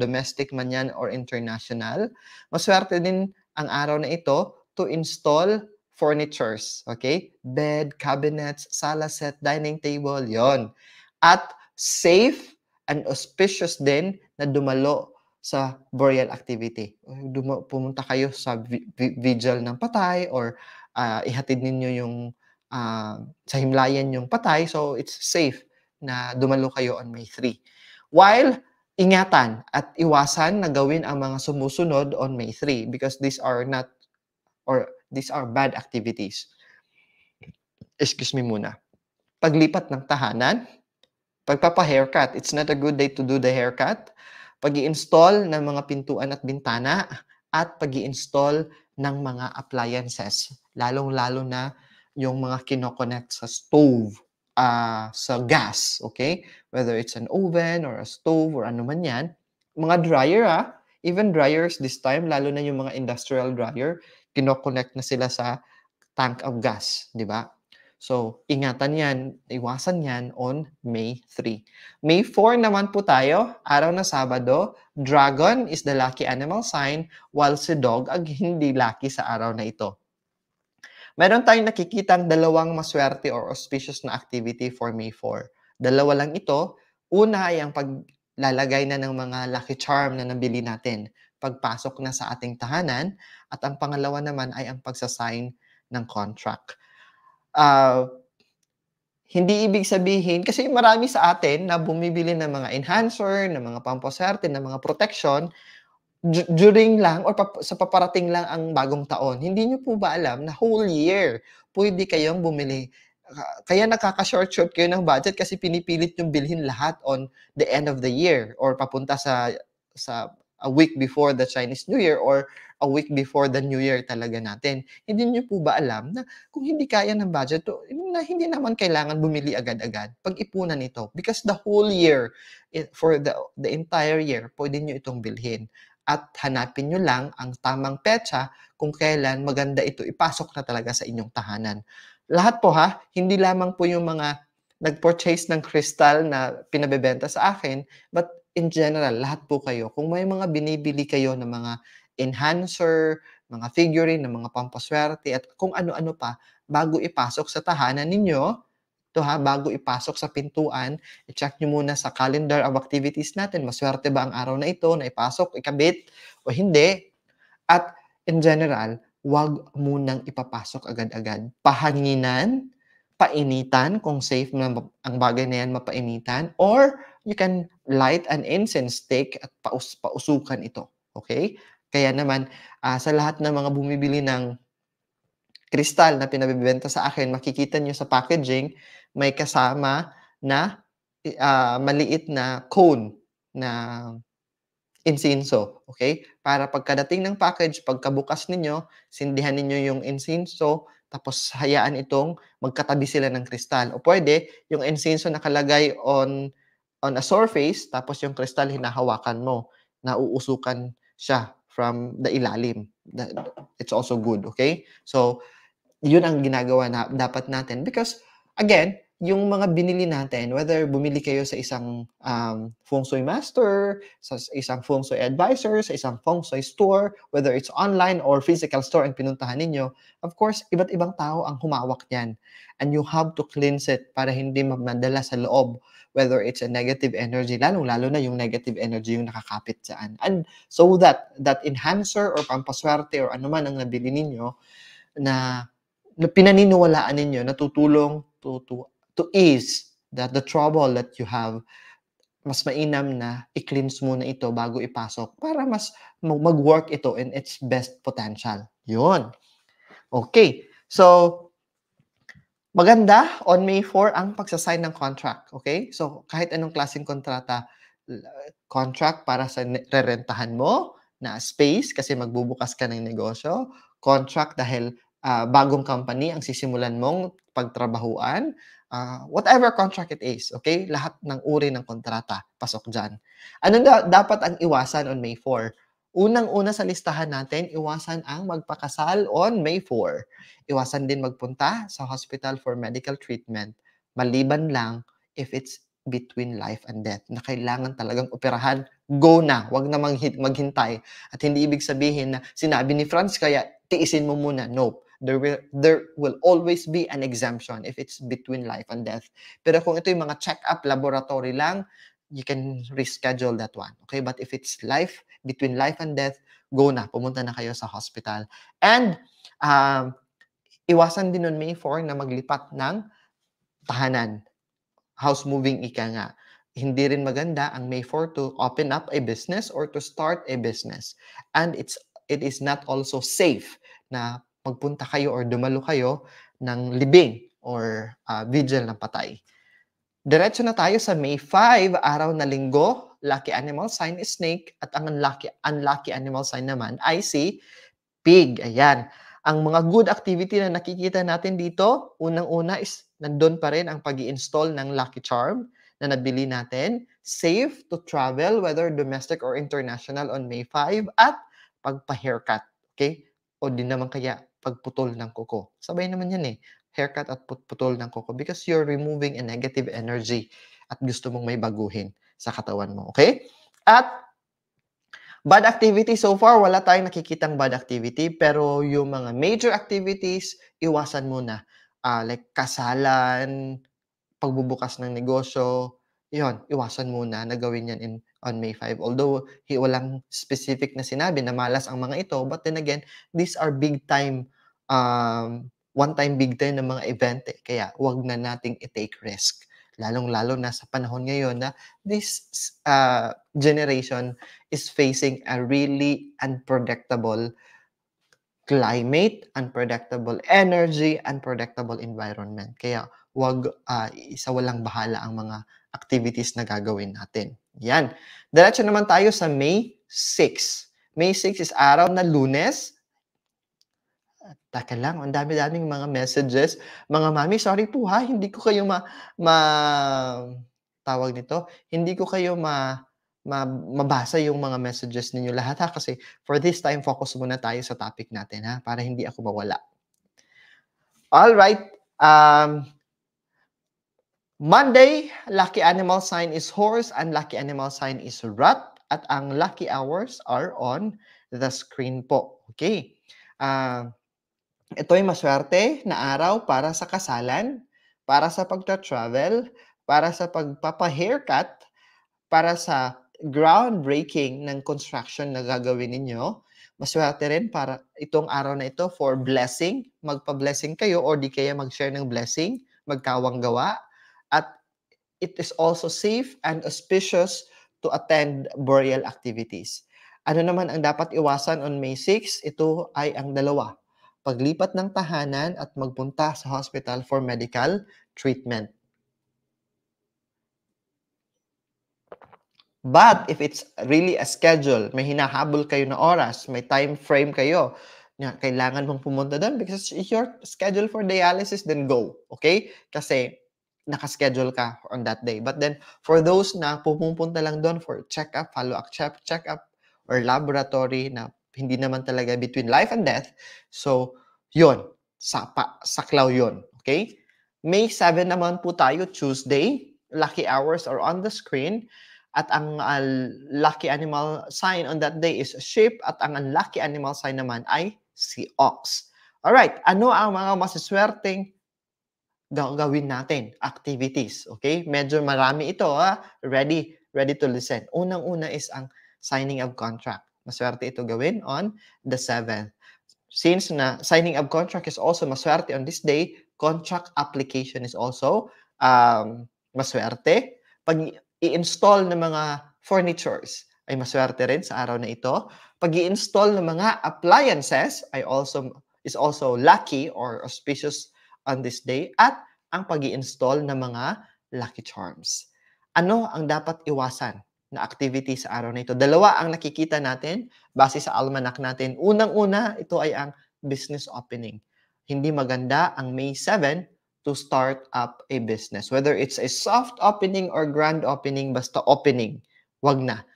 domestic man yan or international. Maswerte din ang araw na ito to install furnitures, okay? Bed, cabinets, sala set, dining table, yon. At safe and auspicious din na dumalo sa burial activity. pumunta kayo sa vigil ng patay or uh, ihatid ninyo yung uh, sa himlayan yung patay. So, it's safe na dumalo kayo on May 3. While ingatan at iwasan na gawin ang mga sumusunod on May 3 because these are not or These are bad activities. Excuse me muna. Paglipat ng tahanan, pagpapa-haircut, it's not a good day to do the haircut, pag install ng mga pintuan at bintana, at pag install ng mga appliances, lalong-lalo na yung mga kinoconnect sa stove, uh, sa gas, okay? Whether it's an oven or a stove or ano man yan. Mga dryer, ah, even dryers this time, lalo na yung mga industrial dryer, kinoconnect na sila sa tank of gas, di ba? So, ingatan yan, iwasan yan on May 3. May 4 naman po tayo, araw na Sabado, dragon is the lucky animal sign, while si dog ang hindi lucky sa araw na ito. Meron tayong nakikitang dalawang maswerte or auspicious na activity for May 4. Dalawa lang ito. Una ay ang paglalagay na ng mga lucky charm na nabili natin pagpasok na sa ating tahanan at ang pangalawa naman ay ang pagsasign ng contract. Uh, hindi ibig sabihin, kasi marami sa atin na bumibili ng mga enhancer, ng mga pamposerte, ng mga protection, during lang or pap- sa paparating lang ang bagong taon. Hindi nyo po ba alam na whole year pwede kayong bumili kaya nakaka-short-short kayo ng budget kasi pinipilit yung bilhin lahat on the end of the year or papunta sa sa a week before the Chinese New Year or a week before the New Year talaga natin. Hindi niyo po ba alam na kung hindi kaya ng budget, na hindi naman kailangan bumili agad-agad, pag-ipunan ito. Because the whole year, eh, for the, the entire year, pwede niyo itong bilhin. At hanapin niyo lang ang tamang petsa kung kailan maganda ito ipasok na talaga sa inyong tahanan. Lahat po ha, hindi lamang po yung mga nag-purchase ng crystal na pinabebenta sa akin, but in general, lahat po kayo, kung may mga binibili kayo ng mga enhancer, mga figurine, ng mga pampaswerte, at kung ano-ano pa, bago ipasok sa tahanan ninyo, to ha, bago ipasok sa pintuan, i-check nyo muna sa calendar of activities natin, maswerte ba ang araw na ito na ipasok, ikabit, o hindi. At in general, wag munang ipapasok agad-agad. Pahanginan, painitan, kung safe na ang bagay na yan mapainitan, or you can light an incense stick at paus pausukan ito. Okay? Kaya naman, uh, sa lahat ng mga bumibili ng kristal na pinabibenta sa akin, makikita nyo sa packaging, may kasama na uh, maliit na cone na insinso. Okay? Para pagkadating ng package, pagkabukas ninyo, sindihan ninyo yung insinso, tapos hayaan itong magkatabi sila ng kristal. O pwede, yung insinso nakalagay on on a surface, tapos yung kristal hinahawakan mo, nauusukan siya from the ilalim. It's also good, okay? So, yun ang ginagawa na dapat natin. Because, again, yung mga binili natin, whether bumili kayo sa isang um, feng shui master, sa isang feng shui advisor, sa isang feng shui store, whether it's online or physical store ang pinuntahan ninyo, of course, iba't ibang tao ang humawak niyan. And you have to cleanse it para hindi magmadala sa loob whether it's a negative energy, lalong-lalo na yung negative energy yung nakakapit saan. And so that, that enhancer or pampaswerte or anuman ang nabili ninyo na, na pinaniniwalaan ninyo, natutulong to, to, to ease that the trouble that you have, mas mainam na i-cleanse muna ito bago ipasok para mas mag-work ito in its best potential. Yun. Okay. So, Maganda, on May 4 ang pagsasign ng contract. Okay? So, kahit anong klaseng kontrata, contract para sa rerentahan mo na space kasi magbubukas ka ng negosyo, contract dahil uh, bagong company ang sisimulan mong pagtrabahuan, uh, whatever contract it is, okay? Lahat ng uri ng kontrata, pasok dyan. Ano da- dapat ang iwasan on May 4? Unang-una sa listahan natin, iwasan ang magpakasal on May 4. Iwasan din magpunta sa hospital for medical treatment, maliban lang if it's between life and death na kailangan talagang operahan, go na. Huwag na maghintay. At hindi ibig sabihin na sinabi ni Franz kaya tiisin mo muna. Nope. There will, there will always be an exemption if it's between life and death. Pero kung ito yung mga check-up, laboratory lang, you can reschedule that one. Okay? But if it's life, between life and death, go na. Pumunta na kayo sa hospital. And, um, iwasan din on May 4 na maglipat ng tahanan. House moving ika nga. Hindi rin maganda ang May 4 to open up a business or to start a business. And it's it is not also safe na magpunta kayo or dumalo kayo ng libing or uh, vigil ng patay. Diretso na tayo sa May 5, araw na linggo. Lucky animal sign is snake at ang unlucky, unlucky animal sign naman ay si pig. Ayan. Ang mga good activity na nakikita natin dito, unang-una is nandun pa rin ang pag install ng Lucky Charm na nabili natin, safe to travel whether domestic or international on May 5, at pagpa-haircut. Okay? O din naman kaya pagputol ng kuko. Sabay naman yan eh haircut at putputol ng kuko because you're removing a negative energy at gusto mong may baguhin sa katawan mo. Okay? At Bad activity so far, wala tayong nakikitang bad activity. Pero yung mga major activities, iwasan muna. Uh, like kasalan, pagbubukas ng negosyo, yon iwasan muna na gawin yan in, on May 5. Although, he, walang specific na sinabi na malas ang mga ito. But then again, these are big time um, one-time big time ng mga event eh. Kaya wag na nating i-take risk. Lalong-lalo na sa panahon ngayon na this uh, generation is facing a really unpredictable climate, unpredictable energy, unpredictable environment. Kaya wag uh, ah, isa walang bahala ang mga activities na gagawin natin. Yan. Diretso naman tayo sa May 6. May 6 is araw na lunes Taka lang, ang dami-daming mga messages. Mga mami, sorry po ha, hindi ko kayo ma, ma tawag nito, hindi ko kayo ma, ma mabasa yung mga messages ninyo lahat ha kasi for this time focus muna tayo sa topic natin ha para hindi ako mawala. All right. Um, Monday, lucky animal sign is horse, and lucky animal sign is rat, at ang lucky hours are on the screen po. Okay? Uh, ito ay maswerte na araw para sa kasalan, para sa pagta-travel, para sa pagpapa-haircut, para sa groundbreaking ng construction na gagawin ninyo. Maswerte rin para itong araw na ito for blessing. Magpa-blessing kayo or di kaya mag-share ng blessing, magkawang gawa. At it is also safe and auspicious to attend burial activities. Ano naman ang dapat iwasan on May 6? Ito ay ang dalawa paglipat ng tahanan at magpunta sa hospital for medical treatment. But if it's really a schedule, may hinahabol kayo na oras, may time frame kayo, na kailangan mong pumunta doon because if you're schedule for dialysis, then go. Okay? Kasi nakaschedule ka on that day. But then, for those na pumupunta lang doon for check-up, follow-up check-up, or laboratory na hindi naman talaga between life and death. So, yon Sa, pa, saklaw yon Okay? May 7 naman po tayo, Tuesday. Lucky hours are on the screen. At ang uh, lucky animal sign on that day is a sheep. At ang unlucky animal sign naman ay si ox. Alright, ano ang mga masiswerteng gagawin natin? Activities, okay? Medyo marami ito, ha? Ah. Ready, ready to listen. Unang-una is ang signing of contract. Maswerte ito gawin on the 7th. Since na signing of contract is also maswerte on this day, contract application is also um, maswerte. Pag i-install ng mga furnitures ay maswerte rin sa araw na ito. Pag i-install ng mga appliances ay also is also lucky or auspicious on this day at ang pag i install ng mga lucky charms. Ano ang dapat iwasan na activity sa araw na ito. Dalawa ang nakikita natin base sa almanac natin. Unang-una, ito ay ang business opening. Hindi maganda ang May 7 to start up a business. Whether it's a soft opening or grand opening, basta opening, wag na.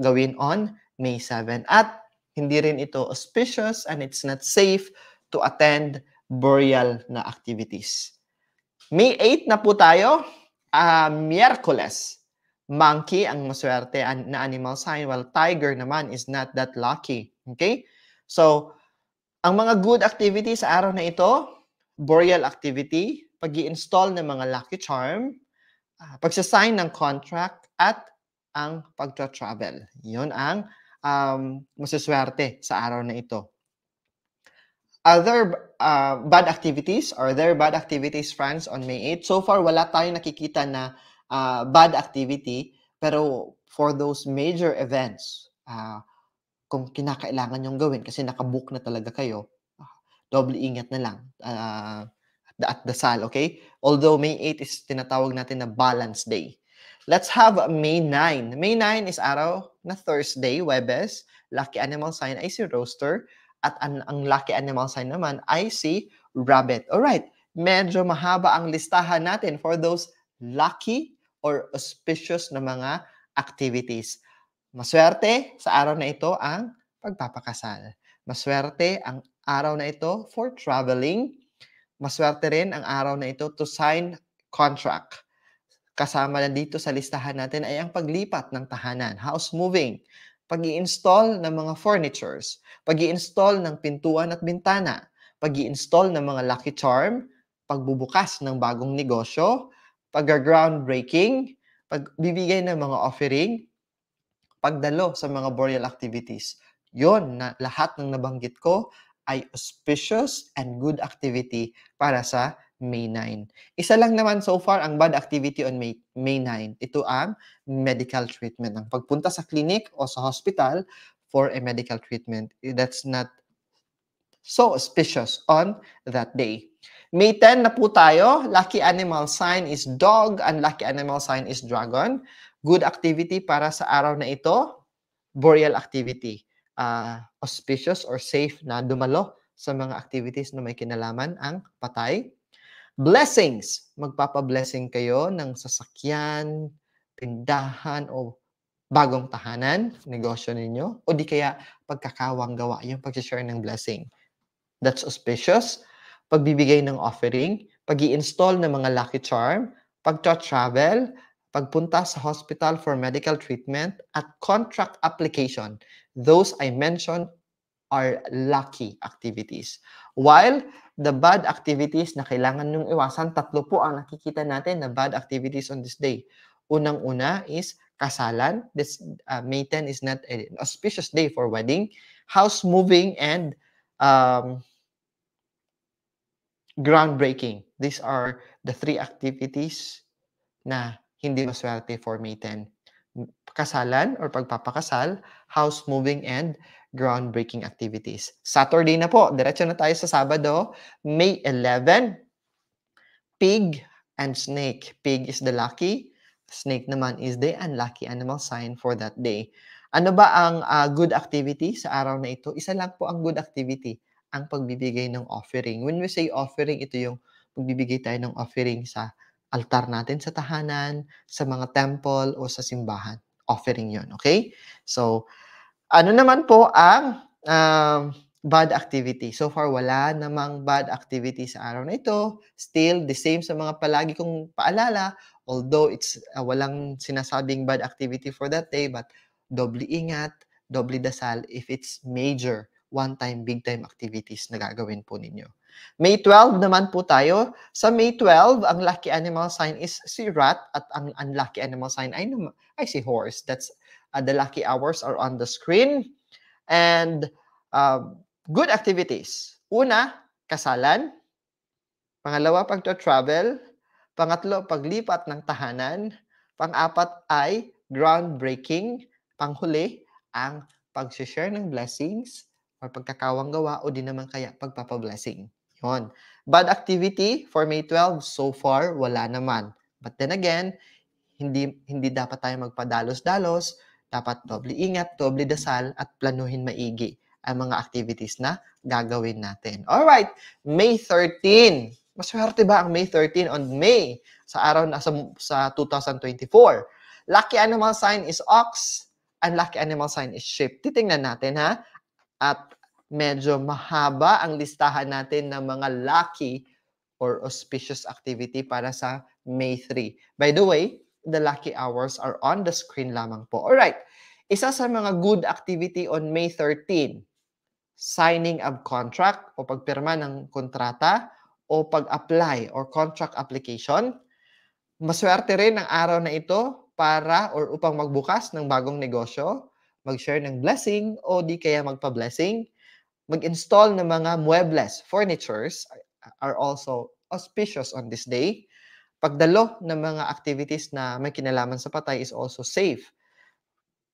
Gawin on May 7. At hindi rin ito auspicious and it's not safe to attend burial na activities. May 8 na po tayo, uh, Miyerkules monkey ang maswerte na animal sign while tiger naman is not that lucky. Okay? So, ang mga good activity sa araw na ito, boreal activity, pag install ng mga lucky charm, uh, pagsasign ng contract, at ang pagtra-travel. Yun ang um, masaswerte sa araw na ito. Other uh, bad activities, are there bad activities, friends, on May 8? So far, wala tayong nakikita na uh, bad activity. Pero for those major events, uh, kung kinakailangan yung gawin kasi nakabook na talaga kayo, uh, doble ingat na lang uh, at, the, at dasal, okay? Although May 8 is tinatawag natin na balance day. Let's have May 9. May 9 is araw na Thursday, Webes. Lucky animal sign ay si rooster. At ang, ang lucky animal sign naman ay si rabbit. Alright, medyo mahaba ang listahan natin for those lucky or auspicious na mga activities. Maswerte sa araw na ito ang pagpapakasal. Maswerte ang araw na ito for traveling. Maswerte rin ang araw na ito to sign contract. Kasama na dito sa listahan natin ay ang paglipat ng tahanan, house moving, pag install ng mga furnitures, pag install ng pintuan at bintana, pag install ng mga lucky charm, pagbubukas ng bagong negosyo, pag-groundbreaking, pagbibigay ng mga offering, pagdalo sa mga burial activities. Yon na lahat ng nabanggit ko ay auspicious and good activity para sa May 9. Isa lang naman so far ang bad activity on May, May 9. Ito ang medical treatment. Ang pagpunta sa clinic o sa hospital for a medical treatment. That's not so auspicious on that day. May 10 na po tayo. Lucky animal sign is dog. Unlucky animal sign is dragon. Good activity para sa araw na ito. Boreal activity. Uh, auspicious or safe na dumalo sa mga activities na may kinalaman ang patay. Blessings. Magpapa-blessing kayo ng sasakyan, pindahan, o bagong tahanan, negosyo ninyo. O di kaya pagkakawang gawa, yung pag-share ng blessing. That's auspicious pagbibigay ng offering, pag install ng mga lucky charm, pag travel pagpunta sa hospital for medical treatment, at contract application. Those I mentioned are lucky activities. While the bad activities na kailangan nung iwasan, tatlo po ang nakikita natin na bad activities on this day. Unang-una is kasalan. This uh, May 10 is not an auspicious day for wedding. House moving and um, groundbreaking. These are the three activities na hindi maswerte for May 10. Kasalan or pagpapakasal, house moving and groundbreaking activities. Saturday na po, diretso na tayo sa Sabado, May 11, pig and snake. Pig is the lucky, snake naman is the unlucky animal sign for that day. Ano ba ang uh, good activity sa araw na ito? Isa lang po ang good activity ang pagbibigay ng offering. When we say offering, ito yung pagbibigay tayo ng offering sa altar natin, sa tahanan, sa mga temple, o sa simbahan. Offering yon okay? So, ano naman po ang uh, bad activity? So far, wala namang bad activity sa araw na ito. Still, the same sa mga palagi kong paalala, although it's uh, walang sinasabing bad activity for that day, but doble ingat, doble dasal if it's major one-time, big-time activities na gagawin po ninyo. May 12 naman po tayo. Sa May 12, ang lucky animal sign is si rat at ang unlucky animal sign ay, ay si horse. That's uh, the lucky hours are on the screen. And uh, good activities. Una, kasalan. Pangalawa, pagto-travel. Pangatlo, paglipat ng tahanan. Pang-apat ay groundbreaking. Panghuli, ang pag-share ng blessings or pagkakawang gawa o di naman kaya pagpapablessing. Yon. Bad activity for May 12, so far, wala naman. But then again, hindi, hindi dapat tayo magpadalos-dalos, dapat doble ingat, doble dasal, at planuhin maigi ang mga activities na gagawin natin. Alright, May 13. Maswerte ba ang May 13 on May sa araw na sa, sa 2024? Lucky animal sign is ox, and lucky animal sign is sheep. Titingnan natin ha. At medyo mahaba ang listahan natin ng mga lucky or auspicious activity para sa May 3. By the way, the lucky hours are on the screen lamang po. All right. isa sa mga good activity on May 13, signing of contract o pagpirma ng kontrata o pag-apply or contract application. Maswerte rin ang araw na ito para or upang magbukas ng bagong negosyo mag-share ng blessing o di kaya magpa-blessing. Mag-install ng mga muebles, furnitures are also auspicious on this day. Pagdalo ng mga activities na may kinalaman sa patay is also safe.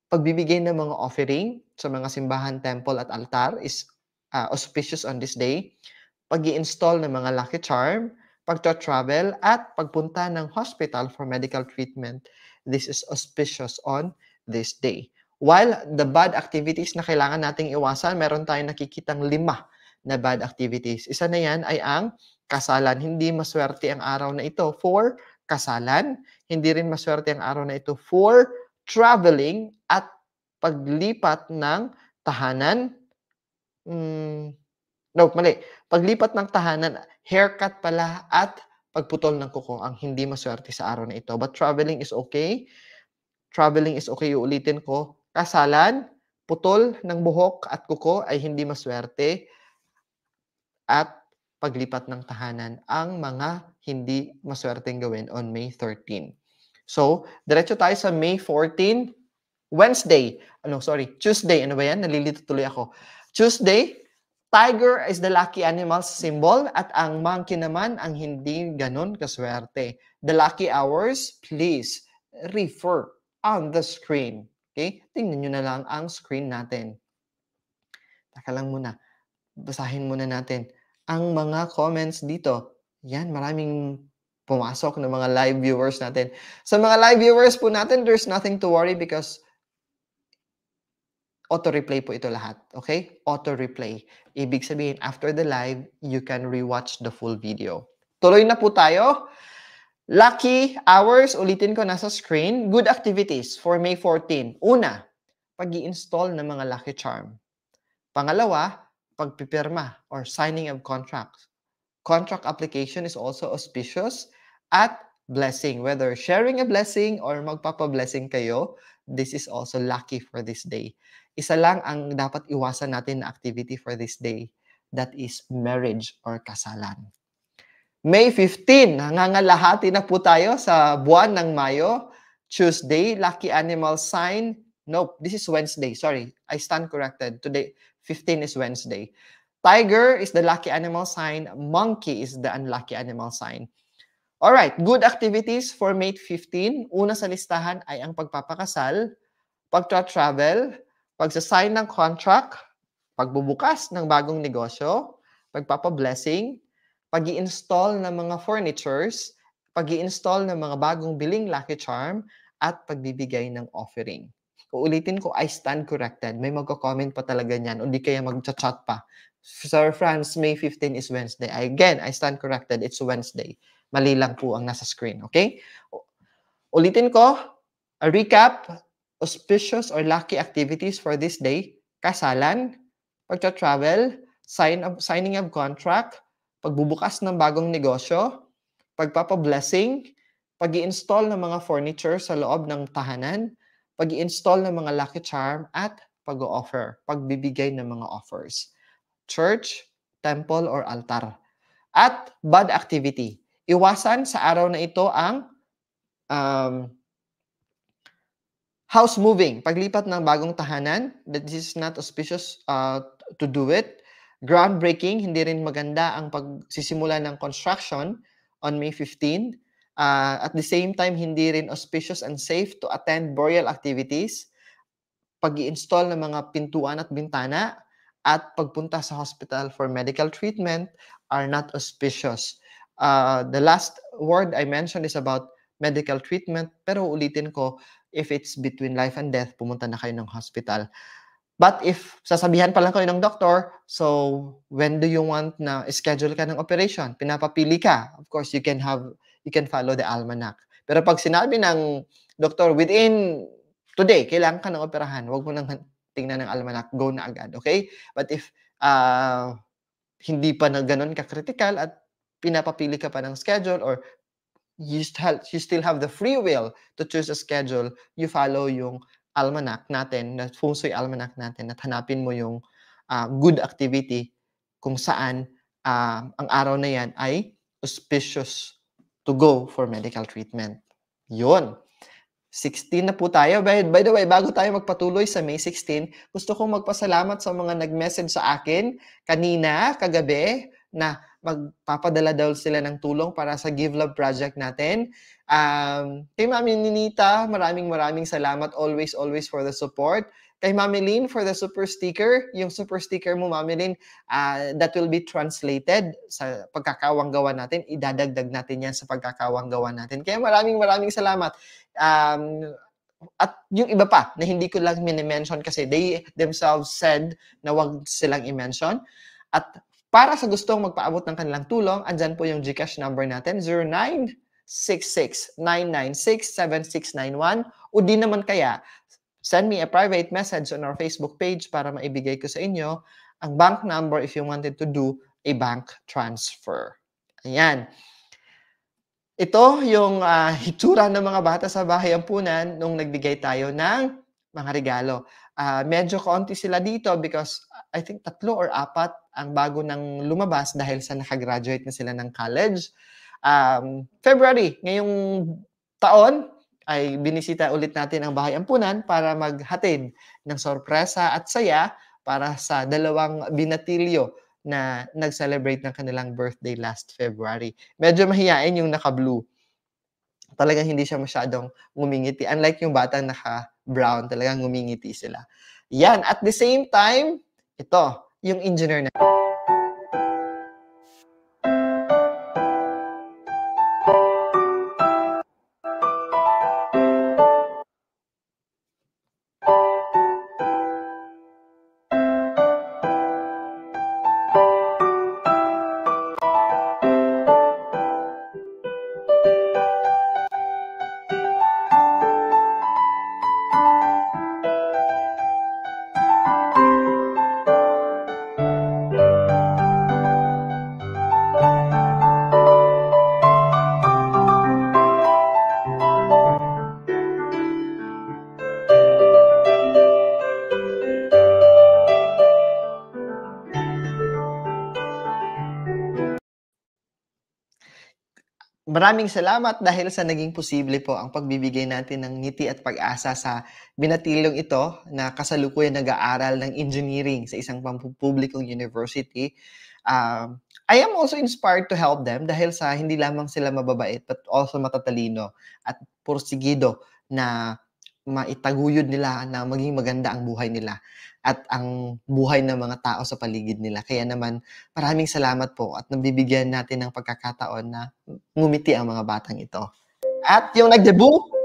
Pagbibigay ng mga offering sa mga simbahan, temple at altar is uh, auspicious on this day. pag install ng mga lucky charm, pagtra-travel at pagpunta ng hospital for medical treatment. This is auspicious on this day. While the bad activities na kailangan nating iwasan, meron tayong nakikitang lima na bad activities. Isa na yan ay ang kasalan. Hindi maswerte ang araw na ito for kasalan. Hindi rin maswerte ang araw na ito for traveling at paglipat ng tahanan. Mm, no, mali. Paglipat ng tahanan, haircut pala at pagputol ng kuko ang hindi maswerte sa araw na ito. But traveling is okay traveling is okay, uulitin ko, kasalan, putol ng buhok at kuko ay hindi maswerte at paglipat ng tahanan ang mga hindi maswerteng gawin on May 13. So, diretso tayo sa May 14, Wednesday. Ano, sorry, Tuesday. Ano ba yan? Nalilito tuloy ako. Tuesday, tiger is the lucky animal symbol at ang monkey naman ang hindi ganun kaswerte. The lucky hours, please refer on the screen. Okay? Tingnan nyo na lang ang screen natin. Taka lang muna. Basahin muna natin. Ang mga comments dito. Yan, maraming pumasok ng mga live viewers natin. Sa mga live viewers po natin, there's nothing to worry because auto-replay po ito lahat. Okay? Auto-replay. Ibig sabihin, after the live, you can rewatch the full video. Tuloy na po tayo. Lucky hours, ulitin ko nasa screen. Good activities for May 14. Una, pag install ng mga Lucky Charm. Pangalawa, pagpipirma or signing of contracts. Contract application is also auspicious at blessing. Whether sharing a blessing or magpapa-blessing kayo, this is also lucky for this day. Isa lang ang dapat iwasan natin na activity for this day. That is marriage or kasalan. May 15, nangangalahati na po tayo sa buwan ng Mayo. Tuesday, lucky animal sign. Nope, this is Wednesday. Sorry, I stand corrected. Today, 15 is Wednesday. Tiger is the lucky animal sign. Monkey is the unlucky animal sign. All right, good activities for May 15. Una sa listahan ay ang pagpapakasal, pagtra-travel, pagsasign ng contract, pagbubukas ng bagong negosyo, pagpapa-blessing, pag install ng mga furnitures, pag install ng mga bagong billing Lucky Charm, at pagbibigay ng offering. Uulitin ko, I stand corrected. May magko-comment pa talaga niyan hindi kaya mag-chat pa. Sir Franz, May 15 is Wednesday. Again, I stand corrected. It's Wednesday. Mali lang po ang nasa screen, okay? Ulitin ko, a recap, auspicious or lucky activities for this day, kasalan, pagcha travel sign of, signing of contract, pagbubukas ng bagong negosyo, pagpapablessing, pag install ng mga furniture sa loob ng tahanan, pag install ng mga lucky charm, at pag-offer, pagbibigay ng mga offers. Church, temple, or altar. At bad activity. Iwasan sa araw na ito ang um, house moving, paglipat ng bagong tahanan, This is not auspicious uh, to do it groundbreaking, hindi rin maganda ang pagsisimula ng construction on May 15. Uh, ah, at the same time, hindi rin auspicious and safe to attend burial activities, pag install ng mga pintuan at bintana, at pagpunta sa hospital for medical treatment are not auspicious. Uh, the last word I mentioned is about medical treatment, pero ulitin ko, if it's between life and death, pumunta na kayo ng hospital. But if sasabihan pa lang kayo ng doctor, so when do you want na schedule ka ng operation? Pinapapili ka. Of course, you can have you can follow the almanac. Pero pag sinabi ng doctor within today, kailangan ka ng operahan. Huwag mo nang tingnan ng almanac, go na agad, okay? But if uh, hindi pa na ganun ka-critical at pinapapili ka pa ng schedule or you still, you still have the free will to choose a schedule, you follow yung almanac natin, na feng shui almanac natin, na hanapin mo yung uh, good activity kung saan uh, ang araw na yan ay auspicious to go for medical treatment. Yun. 16 na po tayo. By, by the way, bago tayo magpatuloy sa May 16, gusto kong magpasalamat sa mga nag-message sa akin kanina, kagabi, na magpapadala daw sila ng tulong para sa Give Love Project natin. Um, kay Mami Ninita, maraming maraming salamat always, always for the support. Kay Mami Lynn for the super sticker. Yung super sticker mo, Mami Lynn, uh, ah, that will be translated sa pagkakawanggawa natin. Idadagdag natin yan sa pagkakawanggawa natin. Kaya maraming maraming salamat. Um, at yung iba pa na hindi ko lang minimension kasi they themselves said na wag silang i-mention. At para sa gustong magpaabot ng kanilang tulong, andyan po yung GCash number natin, 0966-996-7691. O di naman kaya, send me a private message on our Facebook page para maibigay ko sa inyo ang bank number if you wanted to do a bank transfer. Ayan. Ito yung uh, hitsura ng mga bata sa bahay ampunan nung nagbigay tayo ng mga regalo. Uh, medyo konti sila dito because I think tatlo or apat ang bago nang lumabas dahil sa nakagraduate na sila ng college. Um, February, ngayong taon, ay binisita ulit natin ang Bahay Ampunan para maghatid ng sorpresa at saya para sa dalawang binatilyo na nag-celebrate ng kanilang birthday last February. Medyo mahiyain yung naka-blue. Talagang hindi siya masyadong ngumingiti. Unlike yung batang naka-brown, talagang ngumingiti sila. Yan. At the same time, ito, yung engineer na. Maraming salamat dahil sa naging posible po ang pagbibigay natin ng ngiti at pag-asa sa binatilong ito na kasalukuyan nag-aaral ng engineering sa isang pampublikong university. Uh, I am also inspired to help them dahil sa hindi lamang sila mababait but also matatalino at porsigido na maitaguyod nila na maging maganda ang buhay nila at ang buhay ng mga tao sa paligid nila. Kaya naman, maraming salamat po at nabibigyan natin ng pagkakataon na ngumiti ang mga batang ito. At yung nagdebut,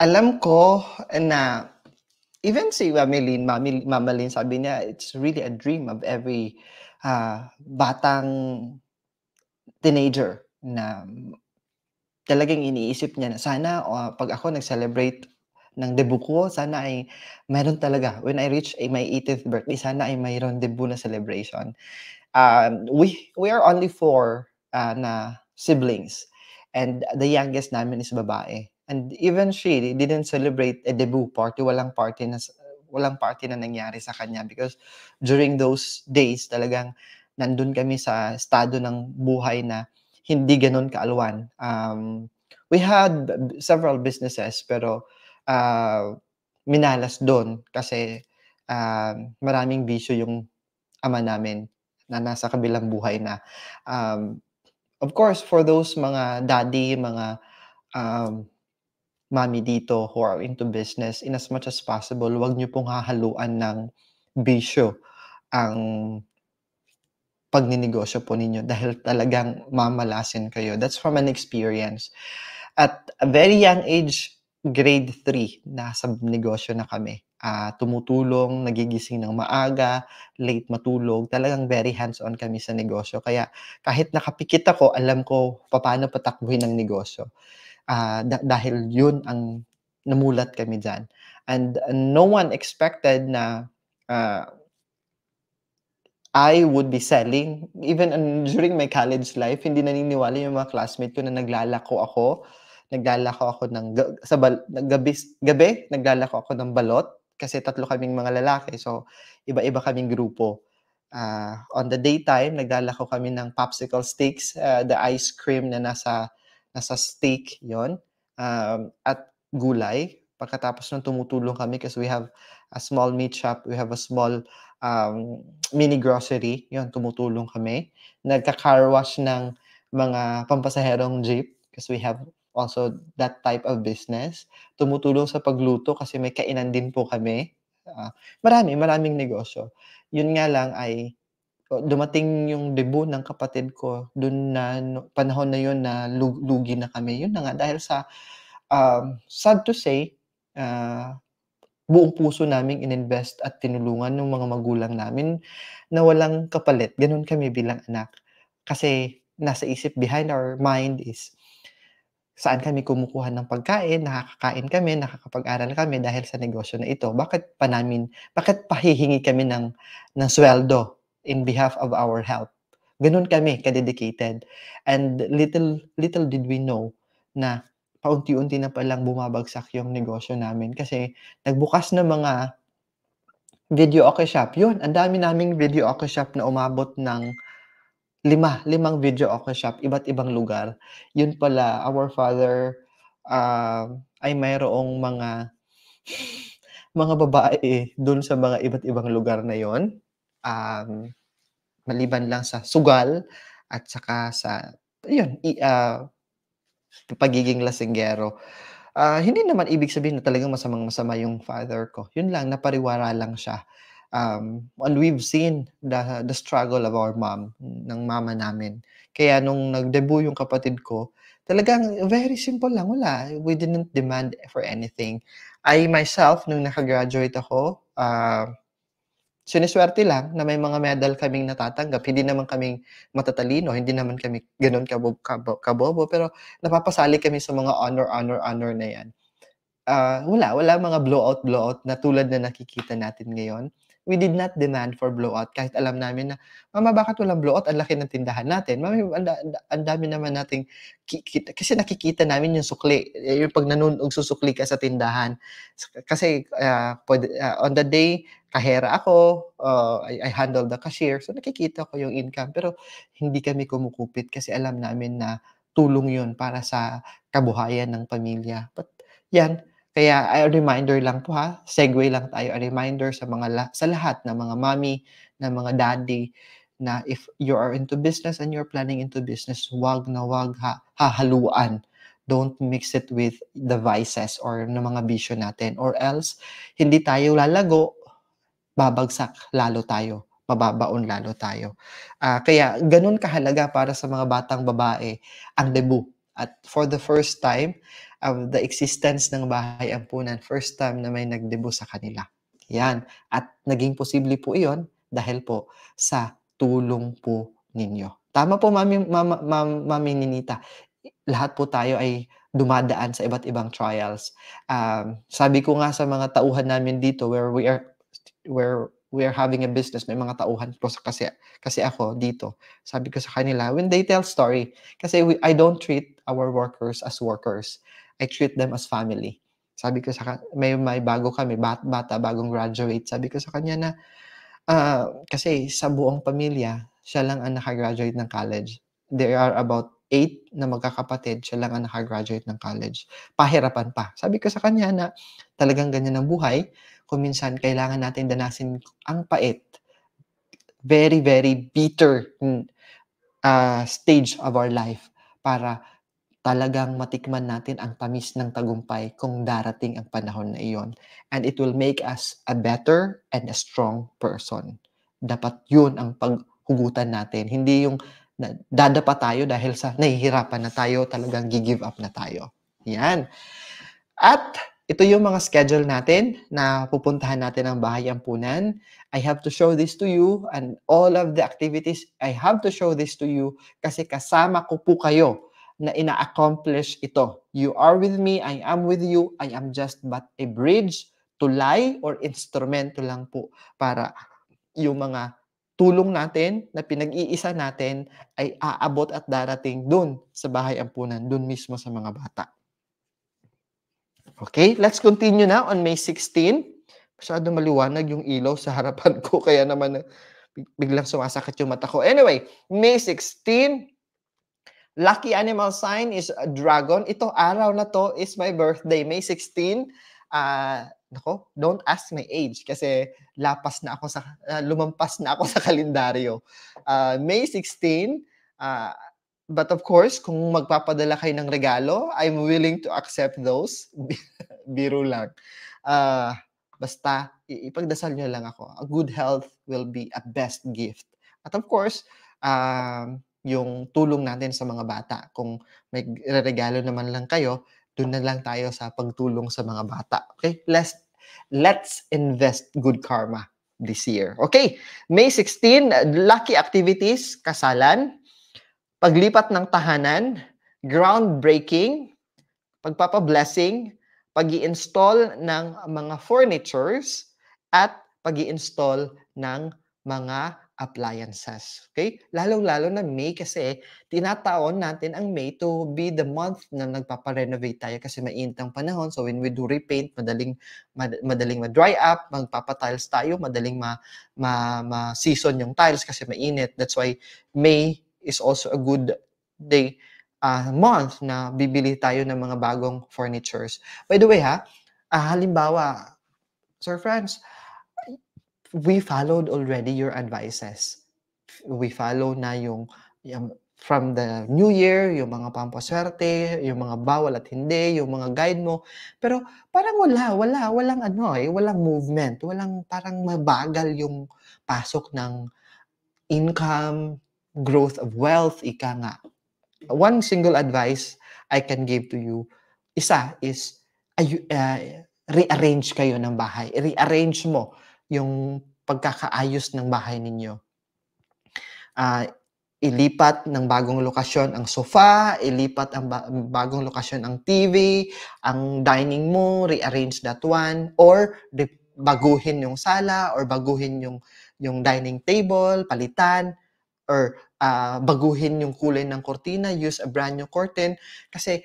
alam ko na even si Mamalin, Mamalin sabi niya, it's really a dream of every uh, batang teenager na talagang iniisip niya na sana uh, pag ako nag-celebrate ng debut ko, sana ay meron talaga. When I reach ay, eh, my 18th birthday, sana ay mayroon debut na celebration. Um, we, we are only four uh, na siblings. And the youngest namin is babae. And even she didn't celebrate a debut party, walang party na walang party na nangyari sa kanya because during those days talagang nandun kami sa estado ng buhay na hindi ganun kaalwan. Um, we had several businesses pero uh, minalas doon kasi uh, maraming bisyo yung ama namin na nasa kabilang buhay na um, of course for those mga daddy, mga um, mommy dito who are into business, in as much as possible, wag niyo pong hahaluan ng bisyo ang pagninegosyo po ninyo dahil talagang mamalasin kayo. That's from an experience. At a very young age, grade 3, nasa negosyo na kami. Uh, tumutulong, nagigising ng maaga, late matulog. Talagang very hands-on kami sa negosyo. Kaya kahit nakapikit ako, alam ko paano patakbuhin ang negosyo uh, dahil yun ang namulat kami dyan. And uh, no one expected na uh, I would be selling. Even um, during my college life, hindi naniniwala yung mga classmate ko na naglalako ako. Naglalako ako ng sa bal- gabi, gabi, naglalako ako ng balot kasi tatlo kaming mga lalaki. So, iba-iba kaming grupo. Uh, on the daytime, naglalako kami ng popsicle sticks, uh, the ice cream na nasa nasa steak yon um, at gulay. Pagkatapos nun, tumutulong kami kasi we have a small meat shop, we have a small um, mini grocery. yon tumutulong kami. Nagka-car wash ng mga pampasaherong jeep kasi we have also that type of business. Tumutulong sa pagluto kasi may kainan din po kami. Uh, marami, maraming negosyo. Yun nga lang ay dumating yung debut ng kapatid ko doon na panahon na yon na lug, lugi na kami yun na nga dahil sa um, sad to say uh, buong puso naming ininvest at tinulungan ng mga magulang namin na walang kapalit ganun kami bilang anak kasi nasa isip behind our mind is saan kami kumukuha ng pagkain, nakakakain kami, nakakapag-aral kami dahil sa negosyo na ito. Bakit pa namin, bakit pahihingi kami ng, ng sweldo in behalf of our help. Ganun kami kadedicated. And little little did we know na paunti-unti na palang bumabagsak yung negosyo namin kasi nagbukas na mga video okay shop. Yun, ang dami naming video okay shop na umabot ng lima, limang video okay shop, iba't ibang lugar. Yun pala, Our Father uh, ay mayroong mga mga babae doon sa mga iba't ibang lugar na yon um, maliban lang sa sugal at saka sa, yun, i, uh, pagiging lasinggero. Uh, hindi naman ibig sabihin na talagang masamang-masama yung father ko. Yun lang, napariwara lang siya. Um, and we've seen the, the struggle of our mom, ng mama namin. Kaya nung nag-debut yung kapatid ko, talagang very simple lang, wala. We didn't demand for anything. I myself, nung nakagraduate ako, uh, siniswerte lang na may mga medal kaming natatanggap. Hindi naman kaming matatalino, hindi naman kami ganun kabobo, kabobo, kabobo pero napapasali kami sa mga honor, honor, honor na yan. Uh, wala, wala mga blowout, blowout na tulad na nakikita natin ngayon we did not demand for blowout kahit alam namin na, Mama, bakit walang blowout? Ang laki ng tindahan natin. Mami, ang, ang, dami naman nating kikita. Kasi nakikita namin yung sukli. Eh, yung pag nanunog susukli ka sa tindahan. Kasi uh, on the day, kahera ako, uh, I, I handle the cashier. So nakikita ko yung income. Pero hindi kami kumukupit kasi alam namin na tulong yun para sa kabuhayan ng pamilya. But yan, kaya a reminder lang po ha, segue lang tayo, a reminder sa mga la- sa lahat ng mga mommy, ng mga daddy na if you are into business and you're planning into business, wag na wag ha hahaluan. Don't mix it with the vices or ng mga bisyo natin or else hindi tayo lalago, babagsak lalo tayo mababaon lalo tayo. Uh, kaya ganun kahalaga para sa mga batang babae ang debut. At for the first time, of the existence ng bahay ampunan first time na may nagdebo sa kanila. Yan. At naging posible po iyon dahil po sa tulong po ninyo. Tama po, Mami, Mama, Mama, Mami Ninita. Lahat po tayo ay dumadaan sa iba't ibang trials. Um, sabi ko nga sa mga tauhan namin dito where we are where we are having a business, may mga tauhan po kasi, kasi ako dito. Sabi ko sa kanila, when they tell story, kasi we, I don't treat our workers as workers. I treat them as family. Sabi ko sa kanya, may, may bago kami, bat, bata, bagong graduate. Sabi ko sa kanya na, uh, kasi sa buong pamilya, siya lang ang nakagraduate ng college. There are about eight na magkakapatid, siya lang ang nakagraduate ng college. Pahirapan pa. Sabi ko sa kanya na talagang ganyan ang buhay. Kung minsan, kailangan natin danasin ang pait. Very, very bitter uh, stage of our life para talagang matikman natin ang tamis ng tagumpay kung darating ang panahon na iyon. And it will make us a better and a strong person. Dapat yun ang paghugutan natin. Hindi yung dadapa tayo dahil sa nahihirapan na tayo, talagang gi-give up na tayo. Yan. At ito yung mga schedule natin na pupuntahan natin ang bahay ampunan. I have to show this to you and all of the activities, I have to show this to you kasi kasama ko po kayo na ina-accomplish ito. You are with me, I am with you, I am just but a bridge, tulay, or instrumento lang po para yung mga tulong natin na pinag-iisa natin ay aabot at darating dun sa bahay ampunan, dun mismo sa mga bata. Okay, let's continue na on May 16. Masyado maliwanag yung ilaw sa harapan ko, kaya naman biglang sumasakit yung mata ko. Anyway, May 16, Lucky animal sign is a dragon. Ito, araw na to is my birthday, May 16. Uh, ah, nako, don't ask my age kasi lapas na ako sa, uh, lumampas na ako sa kalendaryo. Uh, May 16, uh, but of course, kung magpapadala kayo ng regalo, I'm willing to accept those. Biro lang. Uh, basta, ipagdasal nyo lang ako. A good health will be a best gift. At of course, um, yung tulong natin sa mga bata. Kung may regalo naman lang kayo, doon na lang tayo sa pagtulong sa mga bata. Okay? Let's, let's invest good karma this year. Okay, May 16, lucky activities, kasalan, paglipat ng tahanan, groundbreaking, pagpapablessing, pag install ng mga furnitures, at pag install ng mga appliances. Okay? lalo lalo na May kasi eh, tinataon natin ang May to be the month na nagpaparenovate tayo kasi mainit ang panahon. So when we do repaint, madaling mad- madaling ma-dry up, magpapatiles tayo, madaling ma, ma, ma-season yung tiles kasi mainit. That's why May is also a good day uh, month na bibili tayo ng mga bagong furnitures. By the way ha, uh, halimbawa, Sir Franz, we followed already your advices. We follow na yung, yung from the new year, yung mga pampaswerte, yung mga bawal at hindi, yung mga guide mo. Pero parang wala, wala, walang ano eh, walang movement, walang parang mabagal yung pasok ng income, growth of wealth, ika nga. One single advice I can give to you, isa is, uh, rearrange kayo ng bahay. Rearrange mo yung pagkakaayos ng bahay ninyo. Uh, ilipat ng bagong lokasyon ang sofa, ilipat ang ba- bagong lokasyon ang TV, ang dining mo, rearrange that one, or re- baguhin yung sala, or baguhin yung, yung dining table, palitan, or uh, baguhin yung kulay ng cortina, use a brand new curtain. Kasi,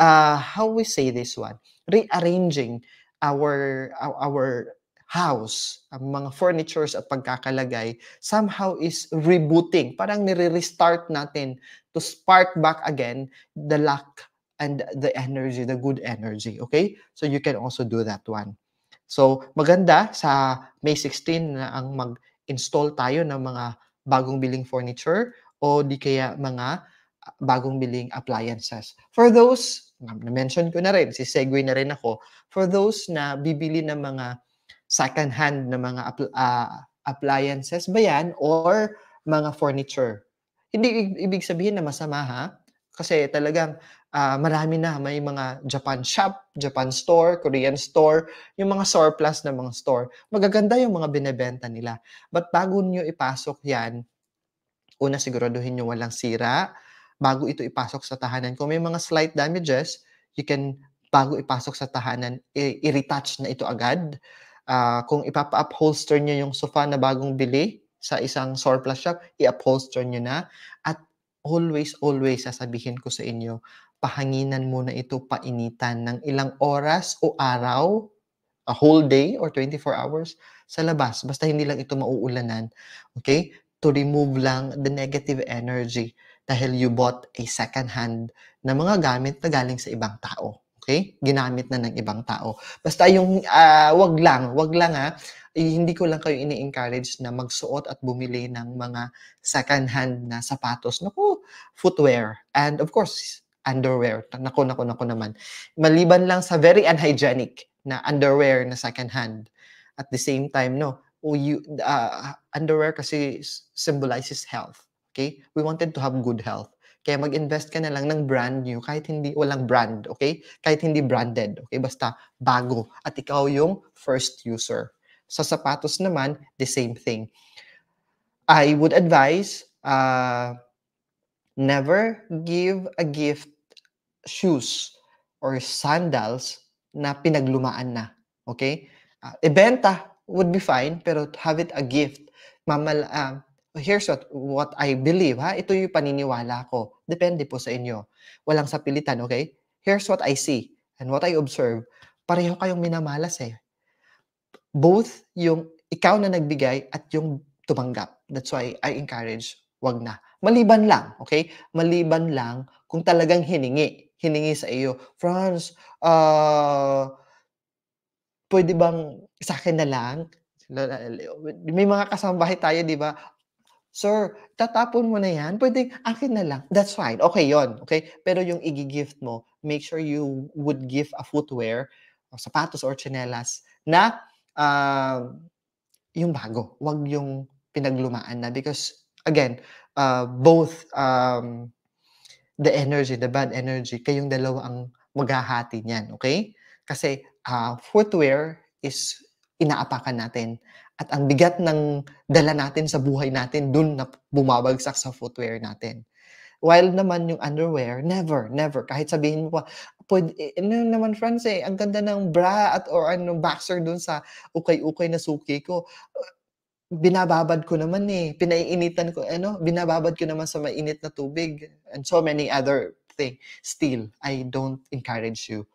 uh, how we say this one? Rearranging our, our house, ang mga furnitures at pagkakalagay, somehow is rebooting. Parang nire-restart natin to spark back again the luck and the energy, the good energy. Okay? So you can also do that one. So maganda sa May 16 na ang mag-install tayo ng mga bagong billing furniture o di kaya mga ah, bagong billing appliances. For those, na-mention ko na rin, si segue na rin ako, for those na bibili ng mga second hand na mga uh, appliances ba yan or mga furniture. Hindi ibig sabihin na masama ha. Kasi talagang uh, marami na may mga Japan shop, Japan store, Korean store, yung mga surplus na mga store. Magaganda yung mga binebenta nila. But bago nyo ipasok yan, una siguraduhin nyo walang sira. Bago ito ipasok sa tahanan. Kung may mga slight damages, you can bago ipasok sa tahanan, i-retouch na ito agad uh, kung ipapa-upholster nyo yung sofa na bagong bili sa isang surplus shop, i-upholster nyo na. At always, always sasabihin ko sa inyo, pahanginan muna ito painitan ng ilang oras o araw, a whole day or 24 hours sa labas. Basta hindi lang ito mauulanan. Okay? To remove lang the negative energy dahil you bought a second hand na mga gamit na galing sa ibang tao. Okay? Ginamit na ng ibang tao. Basta yung uh, wag lang, wag lang ha, ah, eh, hindi ko lang kayo ini-encourage na magsuot at bumili ng mga second-hand na sapatos. Naku, footwear. And of course, underwear. Naku, naku, naku naman. Maliban lang sa very unhygienic na underwear na second-hand. At the same time, no, oh, you, uh, underwear kasi symbolizes health. Okay? We wanted to have good health. Kaya mag-invest ka na lang ng brand new kahit hindi walang brand, okay? Kahit hindi branded, okay? Basta bago at ikaw yung first user. Sa sapatos naman, the same thing. I would advise uh, never give a gift shoes or sandals na pinaglumaan na, okay? Uh, ibenta would be fine, pero have it a gift. Mamala, uh, here's what, what I believe, ha? Ito yung paniniwala ko. Depende po sa inyo. Walang sapilitan, okay? Here's what I see and what I observe. Pareho kayong minamalas eh. Both yung ikaw na nagbigay at yung tumanggap. That's why I encourage, wag na. Maliban lang, okay? Maliban lang kung talagang hiningi. Hiningi sa iyo. Franz, uh, pwede bang sa akin na lang? may mga kasambahay tayo, di ba? Sir, tatapon mo na yan. Pwede, akin na lang. That's fine. Okay, yon Okay? Pero yung igigift mo, make sure you would give a footwear, o sapatos or chinelas, na uh, yung bago. Huwag yung pinaglumaan na. Because, again, uh, both um, the energy, the bad energy, kayong dalawa ang maghahati niyan. Okay? Kasi uh, footwear is inaapakan natin. At ang bigat ng dala natin sa buhay natin, dun na bumabagsak sa footwear natin. While naman yung underwear, never, never. Kahit sabihin mo pa, pwede, eh, ano naman friends eh, ang ganda ng bra at or ano, boxer dun sa ukay-ukay na suki ko. Binababad ko naman eh. Pinaiinitan ko, ano, binababad ko naman sa mainit na tubig. And so many other thing. Still, I don't encourage you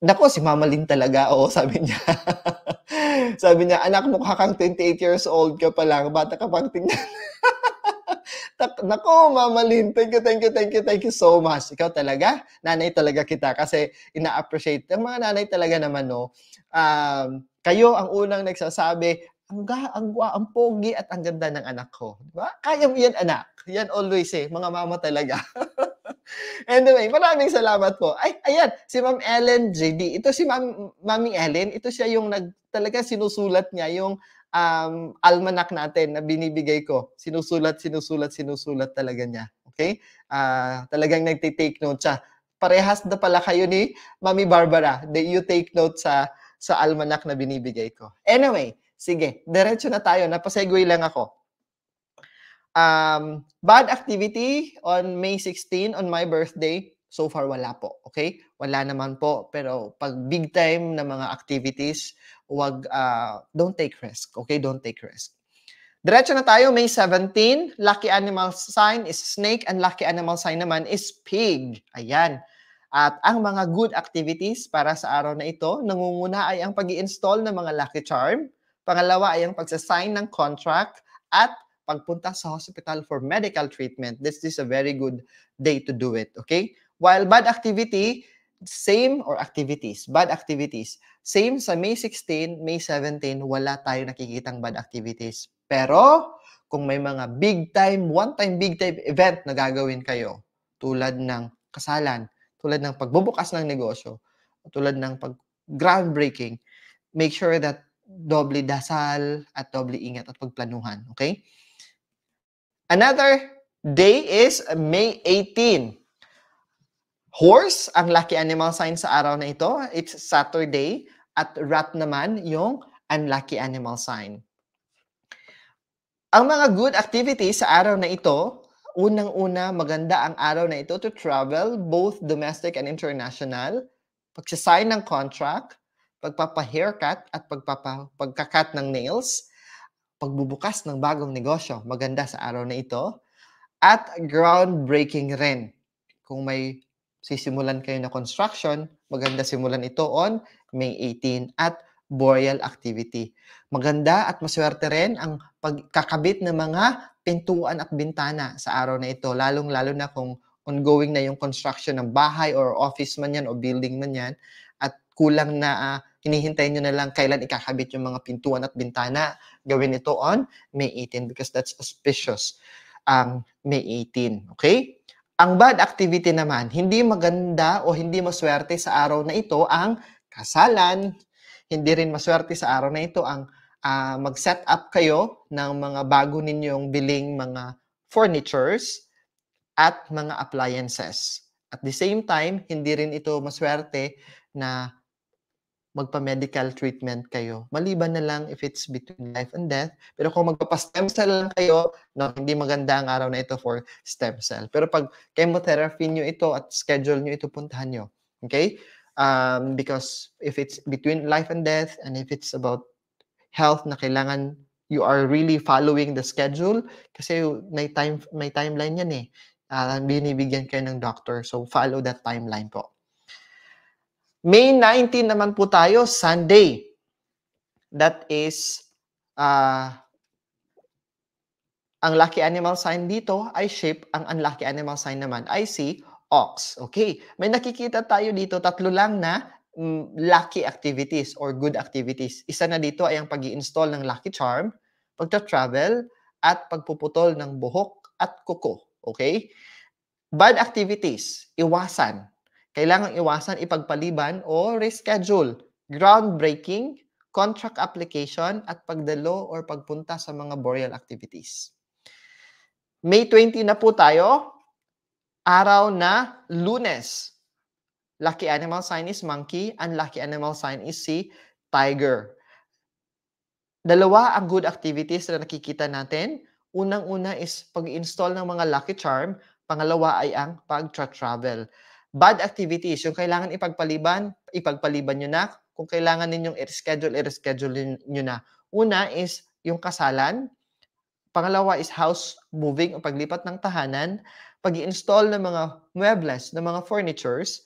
Nako, si Mama Lynn talaga, oo, sabi niya. sabi niya, anak, mukha kang 28 years old ka pa lang, bata ka pang tingnan. Nako, Mama Lynn, thank you, thank you, thank you, thank you so much. Ikaw talaga, nanay talaga kita kasi ina-appreciate. Ang mga nanay talaga naman, no, um, kayo ang unang nagsasabi, ang ga, ang gwa, ang pogi at ang ganda ng anak ko. Diba? Kaya mo yan, anak. Yan always eh, mga mama talaga. anyway, maraming salamat po. Ay, ayan, si Ma'am Ellen JD. Ito si Ma'am, Mami Ellen. Ito siya yung nag, talaga sinusulat niya yung um, almanac natin na binibigay ko. Sinusulat, sinusulat, sinusulat talaga niya. Okay? Uh, talagang nagtitake note siya. Parehas na pala kayo ni Mami Barbara that you take note sa sa almanac na binibigay ko. Anyway, sige, diretso na tayo. Napasegway lang ako. Um, bad activity on May 16, on my birthday, so far wala po. Okay? Wala naman po. Pero pag big time na mga activities, wag, uh, don't take risk. Okay? Don't take risk. Diretso na tayo, May 17. Lucky animal sign is snake and lucky animal sign naman is pig. Ayan. At ang mga good activities para sa araw na ito, nangunguna ay ang pag install ng mga lucky charm, pangalawa ay ang pagsasign ng contract, at pagpunta sa hospital for medical treatment, this is a very good day to do it, okay? While bad activity, same or activities, bad activities, same sa May 16, May 17, wala tayong nakikitang bad activities. Pero, kung may mga big time, one time big time event na gagawin kayo, tulad ng kasalan, tulad ng pagbubukas ng negosyo, tulad ng pag groundbreaking, make sure that doble dasal at doble ingat at pagplanuhan. Okay? Another day is May 18. Horse, ang lucky animal sign sa araw na ito. It's Saturday. At rat naman yung unlucky animal sign. Ang mga good activities sa araw na ito, unang-una, maganda ang araw na ito to travel, both domestic and international, pagsasign ng contract, pagpapa-haircut at pagpapa-pagkakat ng nails, pagbubukas ng bagong negosyo. Maganda sa araw na ito. At groundbreaking rin. Kung may sisimulan kayo na construction, maganda simulan ito on May 18 at boreal activity. Maganda at maswerte rin ang pagkakabit ng mga pintuan at bintana sa araw na ito, lalong-lalo na kung ongoing na yung construction ng bahay or office man yan o building man yan at kulang na uh, hinihintay nyo na lang kailan ikakabit yung mga pintuan at bintana. Gawin ito on May 18 because that's auspicious ang um, May 18. Okay? Ang bad activity naman, hindi maganda o hindi maswerte sa araw na ito ang kasalan. Hindi rin maswerte sa araw na ito ang uh, mag-set up kayo ng mga bago ninyong biling mga furnitures at mga appliances. At the same time, hindi rin ito maswerte na magpa-medical treatment kayo. Maliban na lang if it's between life and death. Pero kung magpapa-stem cell lang kayo, no, hindi maganda ang araw na ito for stem cell. Pero pag chemotherapy nyo ito at schedule nyo ito, puntahan nyo. Okay? Um, because if it's between life and death and if it's about health na kailangan you are really following the schedule kasi may time may timeline yan eh. Uh, binibigyan kayo ng doctor. So follow that timeline po. May 19 naman po tayo, Sunday. That is, uh, ang lucky animal sign dito ay sheep. Ang unlucky animal sign naman ay si ox. Okay, may nakikita tayo dito tatlo lang na mm, lucky activities or good activities. Isa na dito ay ang pag install ng lucky charm, pagta-travel, at pagpuputol ng buhok at kuko. Okay? Bad activities, iwasan. Kailangang iwasan ipagpaliban o reschedule, groundbreaking, contract application at pagdalo or pagpunta sa mga boreal activities. May 20 na po tayo, araw na lunes. Lucky animal sign is monkey, unlucky animal sign is si tiger. Dalawa ang good activities na nakikita natin. Unang-una is pag-install ng mga lucky charm. Pangalawa ay ang pag-travel. -tra Bad activities, yung kailangan ipagpaliban, ipagpaliban nyo na. Kung kailangan ninyong i-reschedule, i-reschedule nyo na. Una is yung kasalan. Pangalawa is house moving o paglipat ng tahanan. pag install ng mga muebles, ng mga furnitures,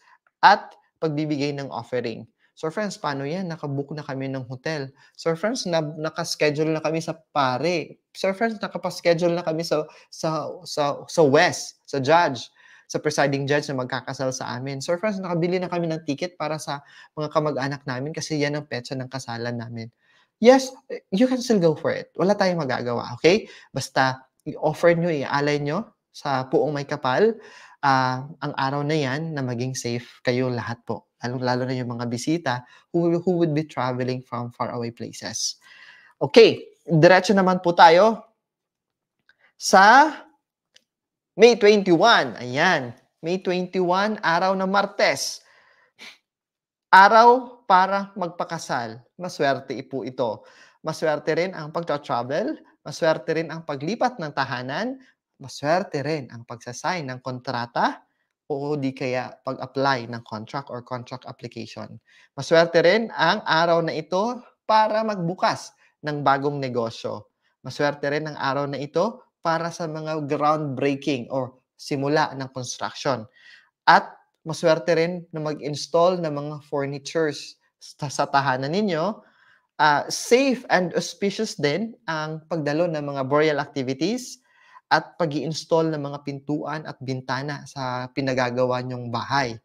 at pagbibigay ng offering. Sir Franz, paano yan? Nakabook na kami ng hotel. Sir Franz, na, nakaschedule na kami sa pare. Sir Franz, nakapaschedule na kami sa, sa, sa, sa West, sa Judge sa presiding judge na magkakasal sa amin. Sir Franz, nakabili na kami ng ticket para sa mga kamag-anak namin kasi yan ang petsa ng kasalan namin. Yes, you can still go for it. Wala tayong magagawa, okay? Basta i-offer nyo, i-alay nyo sa puong may kapal uh, ang araw na yan na maging safe kayo lahat po. Lalo-lalo na yung mga bisita who, who would be traveling from far away places. Okay, diretso naman po tayo sa may 21, ayan. May 21, araw na Martes. Araw para magpakasal. Maswerte po ito. Maswerte rin ang pagtra-travel, maswerte rin ang paglipat ng tahanan, maswerte rin ang pagsasign ng kontrata o di kaya pag-apply ng contract or contract application. Maswerte rin ang araw na ito para magbukas ng bagong negosyo. Maswerte rin ang araw na ito para sa mga groundbreaking or simula ng construction. At maswerte rin na mag-install ng mga furnitures sa tahanan ninyo. Uh, safe and auspicious din ang pagdalo ng mga burial activities at pag install ng mga pintuan at bintana sa pinagagawa nyong bahay.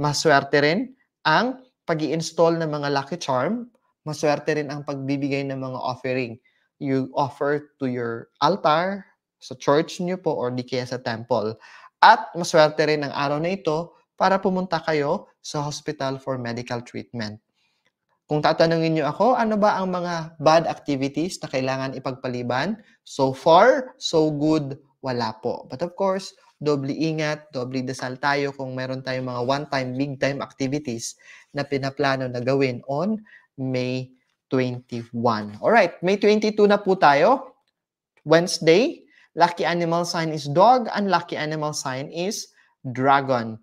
Maswerte rin ang pag install ng mga lucky charm. Maswerte rin ang pagbibigay ng mga offering. You offer to your altar, sa church niyo po or di kaya sa temple. At maswerte rin ang araw na ito para pumunta kayo sa hospital for medical treatment. Kung tatanungin niyo ako, ano ba ang mga bad activities na kailangan ipagpaliban? So far, so good, wala po. But of course, doble ingat, doble dasal tayo kung meron tayong mga one-time, big-time activities na pinaplano na gawin on May 21. All right, May 22 na po tayo. Wednesday, Lucky animal sign is dog. and lucky animal sign is dragon.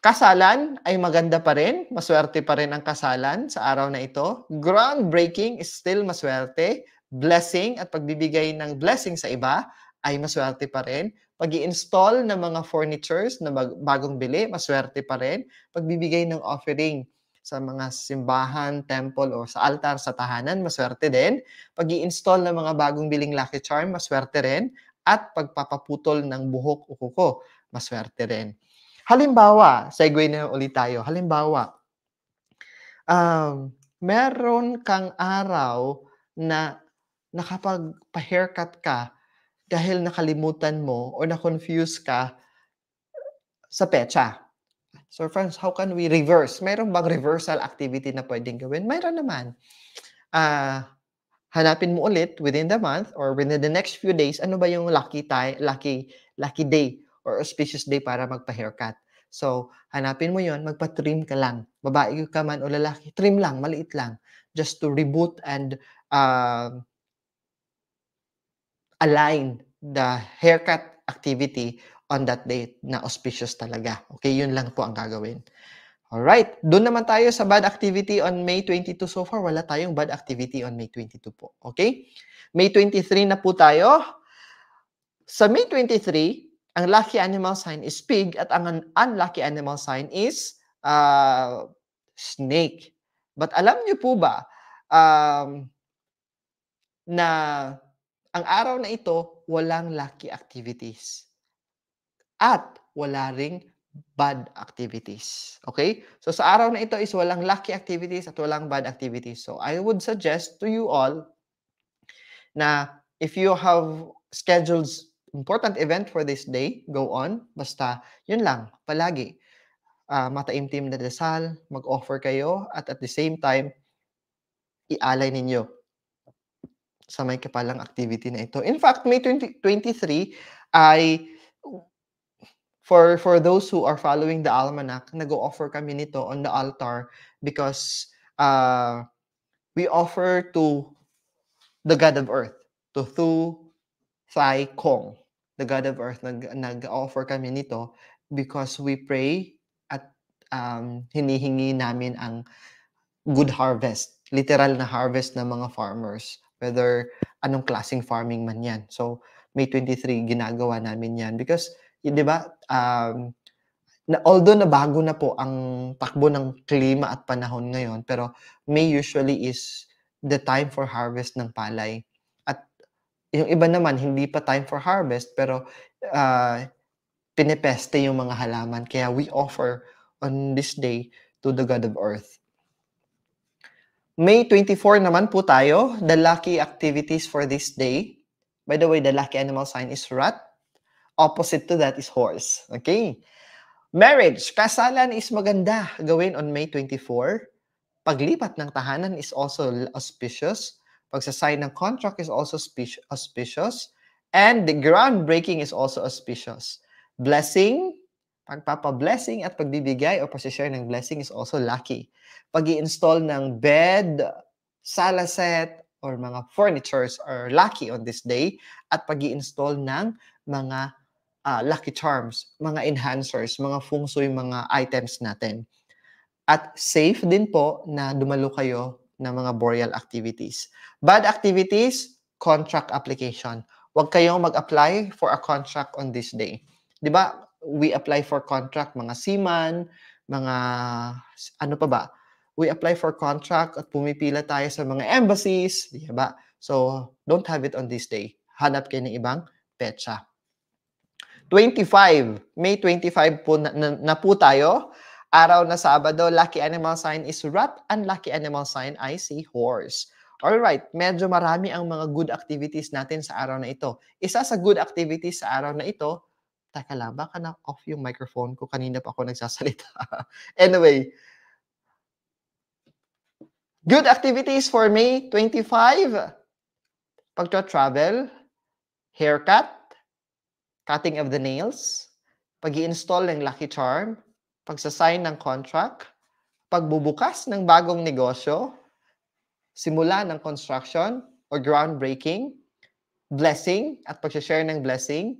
Kasalan ay maganda pa rin. Maswerte pa rin ang kasalan sa araw na ito. Groundbreaking is still maswerte. Blessing at pagbibigay ng blessing sa iba ay maswerte pa rin. pag install ng mga furnitures na bagong bili, maswerte pa rin. Pagbibigay ng offering sa mga simbahan, temple, o sa altar, sa tahanan, maswerte din. pag install ng mga bagong biling Lucky Charm, maswerte rin. At pagpapaputol ng buhok o kuko, maswerte rin. Halimbawa, segue na ulit tayo. Halimbawa, um, meron kang araw na nakapagpa-haircut ka dahil nakalimutan mo o na-confuse ka sa pecha. So friends, how can we reverse? Mayroon bang reversal activity na pwedeng gawin? Mayroon naman. Uh, hanapin mo ulit within the month or within the next few days, ano ba yung lucky, time, lucky, lucky day or auspicious day para magpa-haircut. So, hanapin mo yon magpa-trim ka lang. Babae ka man o lalaki, trim lang, maliit lang. Just to reboot and uh, align the haircut activity on that date na auspicious talaga. Okay, yun lang po ang gagawin. Alright, doon naman tayo sa bad activity on May 22 so far. Wala tayong bad activity on May 22 po. Okay? May 23 na po tayo. Sa May 23, ang lucky animal sign is pig at ang unlucky animal sign is uh, snake. But alam niyo po ba um, na ang araw na ito, walang lucky activities at wala ring bad activities. Okay? So sa araw na ito is walang lucky activities at walang bad activities. So I would suggest to you all na if you have scheduled important event for this day, go on. Basta, yun lang, palagi. Uh, mataimtim na dasal, mag-offer kayo, at at the same time, ialay ninyo sa may kapalang activity na ito. In fact, May 2023 ay for for those who are following the almanac, nag-offer o kami nito on the altar because uh, we offer to the God of Earth, to Thu Thai Kong, the God of Earth. Nag, nag-offer kami nito because we pray at um, hinihingi namin ang good harvest, literal na harvest ng mga farmers, whether anong klaseng farming man yan. So, May 23, ginagawa namin yan because 'di ba? Um, na although nabago na po ang takbo ng klima at panahon ngayon, pero May usually is the time for harvest ng palay. At yung iba naman, hindi pa time for harvest, pero uh, pinepeste yung mga halaman. Kaya we offer on this day to the God of Earth. May 24 naman po tayo, the lucky activities for this day. By the way, the lucky animal sign is rat. Opposite to that is horse. Okay? Marriage, kasalan is maganda gawin on May 24. Paglipat ng tahanan is also auspicious. Pagsasign ng contract is also auspicious. And the groundbreaking is also auspicious. Blessing, Pagpapa-blessing at pagbibigay o pasishare ng blessing is also lucky. Pag install ng bed, sala set, or mga furnitures are lucky on this day. At pag install ng mga uh, lucky charms, mga enhancers, mga feng shui, mga items natin. At safe din po na dumalo kayo ng mga boreal activities. Bad activities, contract application. Huwag kayong mag-apply for a contract on this day. 'Di ba? We apply for contract mga seaman, mga ano pa ba? We apply for contract at pumipila tayo sa mga embassies, 'di ba? So, don't have it on this day. Hanap kayo ng ibang petsa. 25, May 25 po na, na, na po tayo. Araw na Sabado, lucky animal sign is rat, unlucky animal sign ay si horse. All right, medyo marami ang mga good activities natin sa araw na ito. Isa sa good activities sa araw na ito, taka lang, baka na-off yung microphone ko. Kanina pa ako nagsasalita. anyway, good activities for May 25. Pagtra-travel, haircut, cutting of the nails, pag install ng Lucky Charm, pagsasign ng contract, pagbubukas ng bagong negosyo, simula ng construction or groundbreaking, blessing at pag-share ng blessing,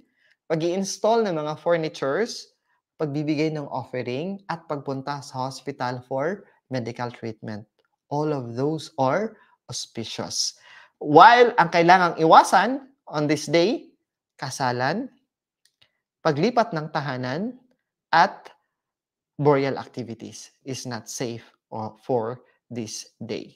pag install ng mga furnitures, pagbibigay ng offering, at pagpunta sa hospital for medical treatment. All of those are auspicious. While ang kailangang iwasan on this day, kasalan, paglipat ng tahanan at burial activities is not safe uh, for this day.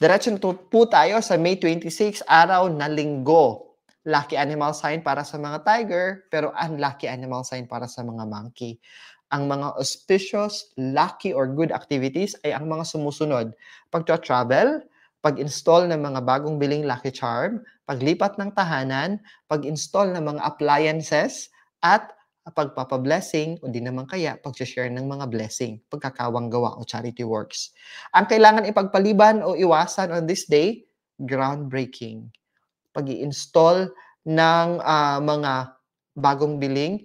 Diretso na po tayo sa May 26, araw na linggo. Lucky animal sign para sa mga tiger, pero unlucky animal sign para sa mga monkey. Ang mga auspicious, lucky, or good activities ay ang mga sumusunod. Pag-travel, pag-install ng mga bagong biling lucky charm, paglipat ng tahanan, pag-install ng mga appliances, at pagpapablessing o di naman kaya pag-share ng mga blessing, pagkakawang gawa o charity works. Ang kailangan ipagpaliban o iwasan on this day, groundbreaking. pag install ng uh, mga bagong biling,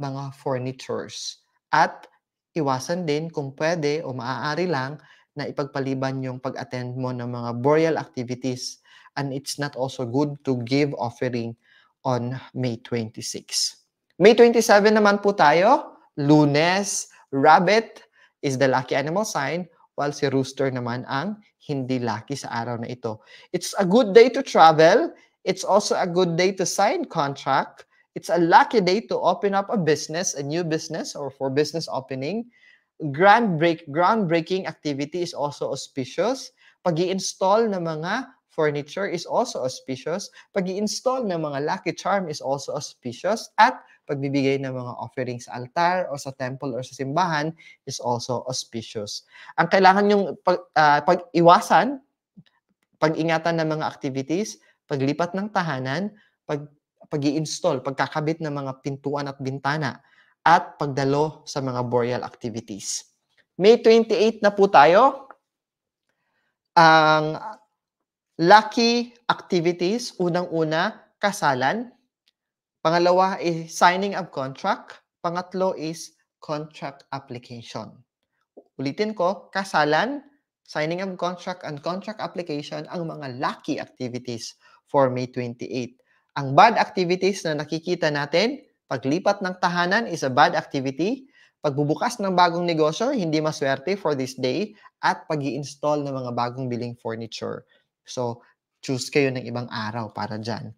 mga furnitures. At iwasan din kung pwede o maaari lang na ipagpaliban yung pag-attend mo ng mga burial activities and it's not also good to give offering on May 26. May 27 naman po tayo, lunes, rabbit is the lucky animal sign, while si rooster naman ang hindi lucky sa araw na ito. It's a good day to travel. It's also a good day to sign contract. It's a lucky day to open up a business, a new business, or for business opening. Grand break, groundbreaking activity is also auspicious. Pag install ng mga furniture is also auspicious. pag install ng mga lucky charm is also auspicious. At pagbibigay ng mga offerings sa altar o sa temple or sa simbahan is also auspicious. Ang kailangan yung pag, uh, pag-iwasan, pag-ingatan ng mga activities, paglipat ng tahanan, pag pag install pagkakabit ng mga pintuan at bintana, at pagdalo sa mga burial activities. May 28 na po tayo. Ang Lucky activities, unang-una, kasalan. Pangalawa is signing of contract. Pangatlo is contract application. Ulitin ko, kasalan, signing of contract, and contract application ang mga lucky activities for May 28. Ang bad activities na nakikita natin, paglipat ng tahanan is a bad activity, pagbubukas ng bagong negosyo, hindi maswerte for this day, at pag install ng mga bagong billing furniture. So, choose kayo ng ibang araw para dyan.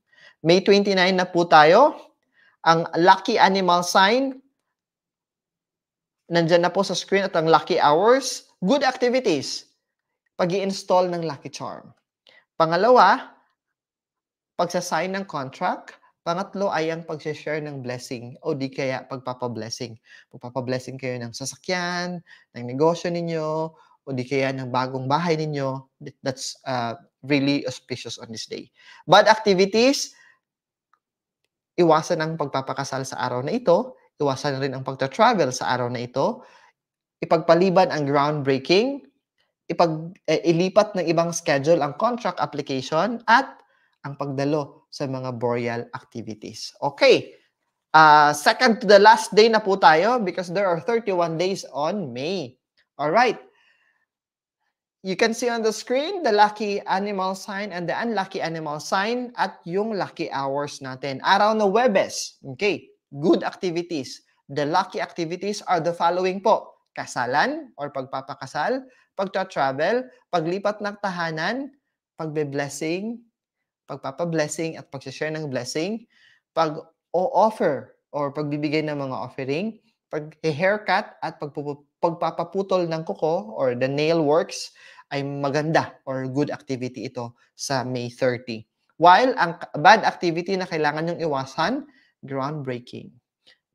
May 29 na po tayo. Ang lucky animal sign, nandyan na po sa screen at ang lucky hours. Good activities, pag install ng lucky charm. Pangalawa, pagsasign ng contract. Pangatlo ay ang pag-share ng blessing o di kaya pagpapablessing. Pagpapablessing kayo ng sasakyan, ng negosyo ninyo, o di kaya ng bagong bahay ninyo. That's uh, really auspicious on this day. Bad activities, iwasan ang pagpapakasal sa araw na ito, iwasan rin ang pagta-travel sa araw na ito, ipagpaliban ang groundbreaking, ipag eh, ilipat ng ibang schedule ang contract application at ang pagdalo sa mga boreal activities. Okay. Uh, second to the last day na po tayo because there are 31 days on May. All right. You can see on the screen the lucky animal sign and the unlucky animal sign at yung lucky hours natin. Araw na Webes. Okay, good activities. The lucky activities are the following po. Kasalan or pagpapakasal, pagtra-travel, paglipat ng tahanan, pagbe-blessing, pagpapa-blessing at pag-share ng blessing, pag-offer or pagbibigay ng mga offering, pag-haircut at pagpapaputol ng kuko or the nail works, ay maganda or good activity ito sa May 30. While ang bad activity na kailangan yung iwasan, groundbreaking.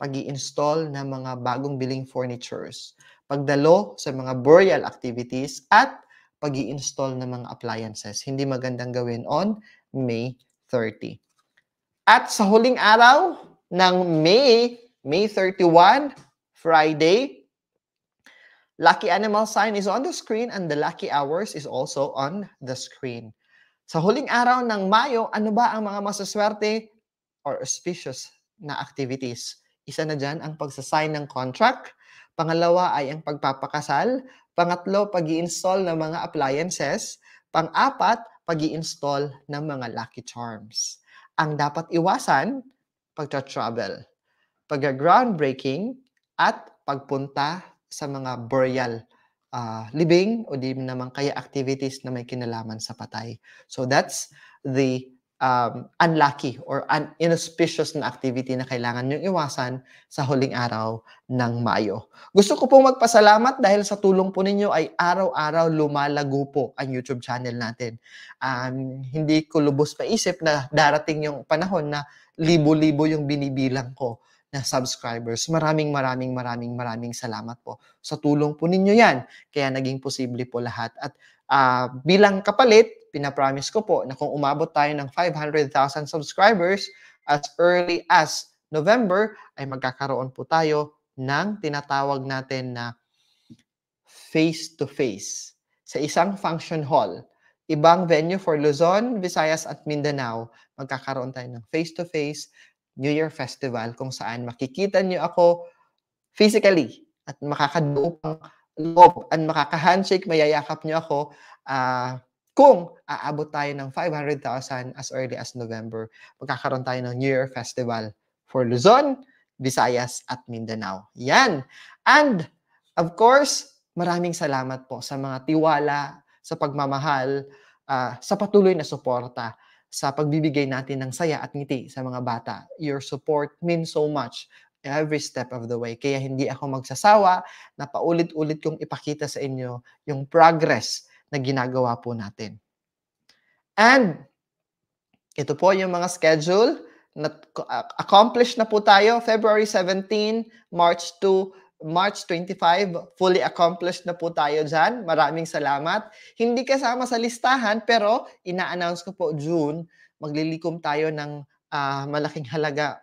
pag install ng mga bagong billing furnitures, pagdalo sa mga burial activities, at pag install ng mga appliances. Hindi magandang gawin on May 30. At sa huling araw ng May, May 31, Friday, Lucky animal sign is on the screen and the lucky hours is also on the screen. Sa huling araw ng Mayo, ano ba ang mga masaswerte or auspicious na activities? Isa na dyan ang pagsasign ng contract. Pangalawa ay ang pagpapakasal. Pangatlo, pag install ng mga appliances. Pang-apat, pag install ng mga lucky charms. Ang dapat iwasan, pagtra-travel, pag-groundbreaking, at pagpunta sa mga burial uh, ah, living o di naman kaya activities na may kinalaman sa patay. So that's the um, unlucky or un- inauspicious na activity na kailangan niyong iwasan sa huling araw ng Mayo. Gusto ko pong magpasalamat dahil sa tulong po ninyo ay araw-araw lumalago po ang YouTube channel natin. Um, hindi ko lubos maisip na darating yung panahon na libo-libo yung binibilang ko na subscribers. Maraming maraming maraming maraming salamat po. Sa tulong po ninyo yan, kaya naging posible po lahat. At uh, bilang kapalit, pinapromise ko po na kung umabot tayo ng 500,000 subscribers as early as November, ay magkakaroon po tayo ng tinatawag natin na face-to-face sa isang function hall. Ibang venue for Luzon, Visayas at Mindanao, magkakaroon tayo ng face-to-face -face New Year Festival kung saan makikita niyo ako physically at makakadupang loob at makakahandshake, mayayakap niyo ako uh, kung aabot tayo ng 500,000 as early as November. Magkakaroon tayo ng New Year Festival for Luzon, Visayas at Mindanao. Yan. And of course, maraming salamat po sa mga tiwala, sa pagmamahal, uh, sa patuloy na suporta sa pagbibigay natin ng saya at ngiti sa mga bata. Your support means so much every step of the way. Kaya hindi ako magsasawa na paulit-ulit kong ipakita sa inyo yung progress na ginagawa po natin. And ito po yung mga schedule. Na, accomplish na po tayo February 17, March 2, March 25, fully accomplished na po tayo dyan. Maraming salamat. Hindi kasama sa listahan pero ina-announce ko po June, maglilikom tayo ng uh, malaking halaga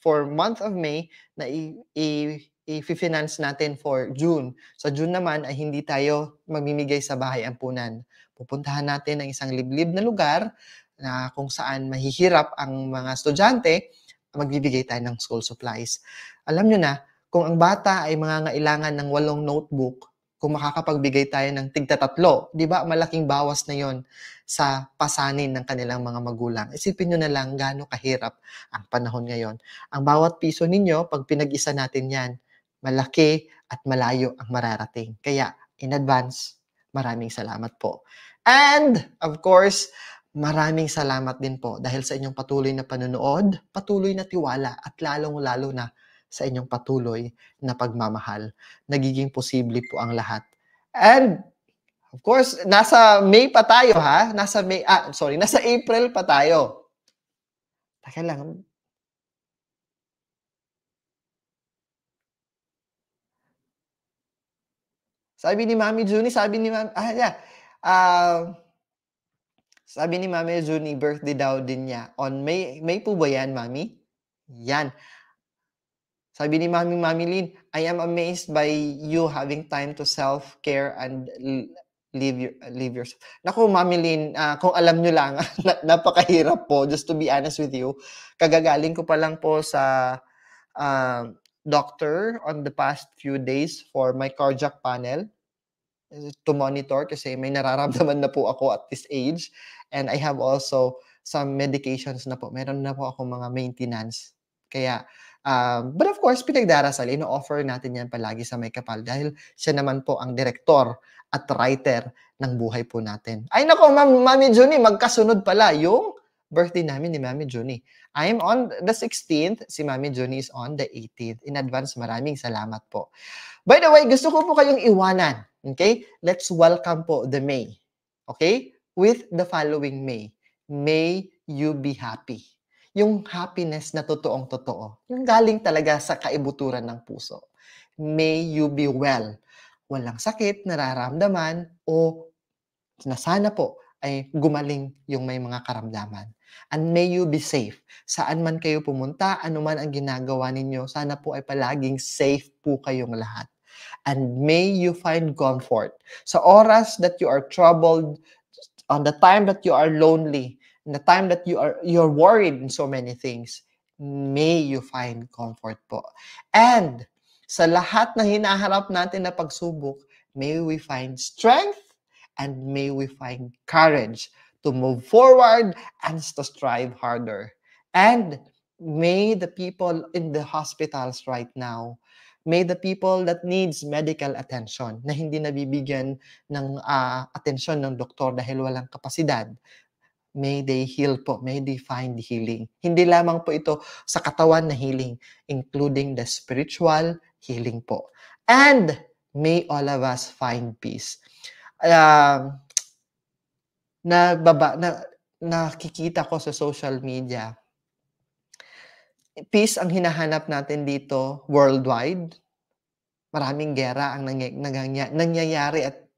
for month of May na i-, i- i-finance natin for June. So June naman ay hindi tayo mamimigay sa bahay ampunan. Pupuntahan natin ang isang liblib na lugar na kung saan mahihirap ang mga estudyante, magbibigay tayo ng school supplies. Alam nyo na, kung ang bata ay mga mangangailangan ng walong notebook, kung makakapagbigay tayo ng tigta tatlo, di ba malaking bawas na yon sa pasanin ng kanilang mga magulang. Isipin nyo na lang gaano kahirap ang panahon ngayon. Ang bawat piso ninyo, pag pinag-isa natin yan, malaki at malayo ang mararating. Kaya, in advance, maraming salamat po. And, of course, maraming salamat din po dahil sa inyong patuloy na panonood, patuloy na tiwala at lalong-lalo na sa inyong patuloy na pagmamahal. Nagiging posible po ang lahat. And of course, nasa May pa tayo ha. Nasa May, ah, sorry, nasa April pa tayo. Taka lang. Sabi ni Mami Juni, sabi ni Mami, ah, yeah. Uh, sabi ni Mami Juni, birthday daw din niya. On May, May po ba yan, Mami? Yan. Sabi ni Mami Mami Lin, I am amazed by you having time to self-care and leave your, live yourself. Naku, Mami Lin, uh, ah, kung alam nyo lang, napakahirap po, just to be honest with you. Kagagaling ko pa lang po sa uh, doctor on the past few days for my cardiac panel to monitor kasi may nararamdaman na po ako at this age. And I have also some medications na po. Meron na po ako mga maintenance. Kaya Um, but of course, pinagdarasal, ino-offer natin yan palagi sa may kapal dahil siya naman po ang director at writer ng buhay po natin. Ay nako, Ma'am Mami Juni, magkasunod pala yung birthday namin ni Mami Juni. I'm on the 16th, si Mami Juni is on the 18th. In advance, maraming salamat po. By the way, gusto ko po kayong iwanan. Okay? Let's welcome po the May. Okay? With the following May. May you be happy yung happiness na totoong totoo. Yung mm. galing talaga sa kaibuturan ng puso. May you be well. Walang sakit, nararamdaman, o na sana po ay gumaling yung may mga karamdaman. And may you be safe. Saan man kayo pumunta, anuman ang ginagawa ninyo, sana po ay palaging safe po kayong lahat. And may you find comfort. Sa oras that you are troubled, on the time that you are lonely, in the time that you are you're worried in so many things, may you find comfort po. And sa lahat na hinaharap natin na pagsubok, may we find strength and may we find courage to move forward and to strive harder. And may the people in the hospitals right now, may the people that needs medical attention na hindi nabibigyan ng uh, atensyon ng doktor dahil walang kapasidad, may they heal po. May they find healing. Hindi lamang po ito sa katawan na healing, including the spiritual healing po. And may all of us find peace. Uh, um, na baba, na, nakikita ko sa social media, peace ang hinahanap natin dito worldwide. Maraming gera ang nangy- nangyayari at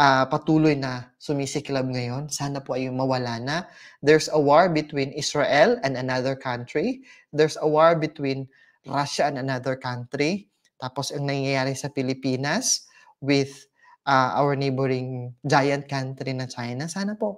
uh, patuloy na sumisiklab ngayon. Sana po ay mawala na. There's a war between Israel and another country. There's a war between Russia and another country. Tapos ang nangyayari sa Pilipinas with uh, our neighboring giant country na China. Sana po,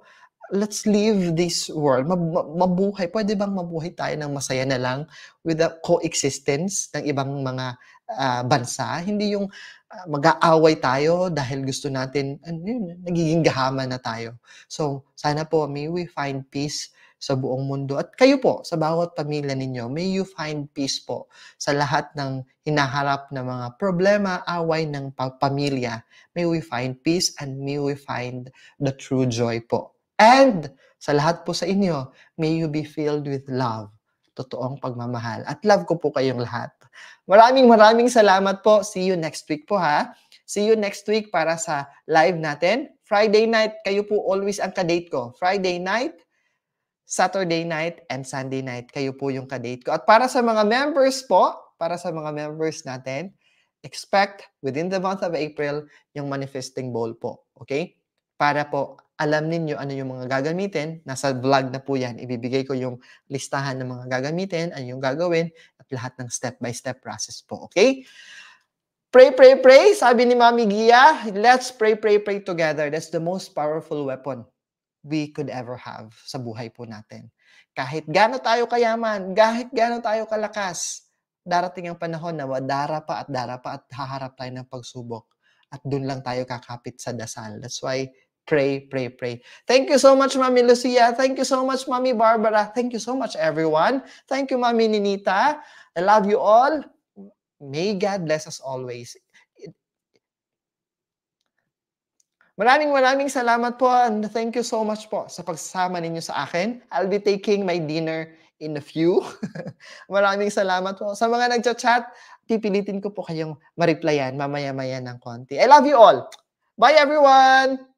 let's leave this world. mabuhay. Pwede bang mabuhay tayo ng masaya na lang with the coexistence ng ibang mga uh, bansa, hindi yung uh, mag-aaway tayo dahil gusto natin, ano yun, nagiging gahama na tayo. So, sana po, may we find peace sa buong mundo. At kayo po, sa bawat pamilya ninyo, may you find peace po sa lahat ng hinaharap na mga problema, away ng pamilya. May we find peace and may we find the true joy po. And sa lahat po sa inyo, may you be filled with love totoong pagmamahal. At love ko po kayong lahat. Maraming maraming salamat po. See you next week po ha. See you next week para sa live natin. Friday night, kayo po always ang kadate ko. Friday night, Saturday night, and Sunday night, kayo po yung kadate ko. At para sa mga members po, para sa mga members natin, expect within the month of April yung manifesting ball po. Okay? Para po alam ninyo ano yung mga gagamitin. Nasa vlog na po yan. Ibibigay ko yung listahan ng mga gagamitin, ano yung gagawin, at lahat ng step-by-step process po. Okay? Pray, pray, pray. Sabi ni Mami Gia, let's pray, pray, pray together. That's the most powerful weapon we could ever have sa buhay po natin. Kahit gaano tayo kayaman, kahit gaano tayo kalakas, darating ang panahon na dara pa at dara pa at haharap tayo ng pagsubok. At doon lang tayo kakapit sa dasal. That's why pray, pray, pray. Thank you so much, Mami Lucia. Thank you so much, Mami Barbara. Thank you so much, everyone. Thank you, Mami Ninita. I love you all. May God bless us always. Maraming maraming salamat po and thank you so much po sa pagsama ninyo sa akin. I'll be taking my dinner in a few. maraming salamat po. Sa mga nagcha chat pipilitin ko po kayong ma-replyan mamaya-maya ng konti. I love you all. Bye everyone!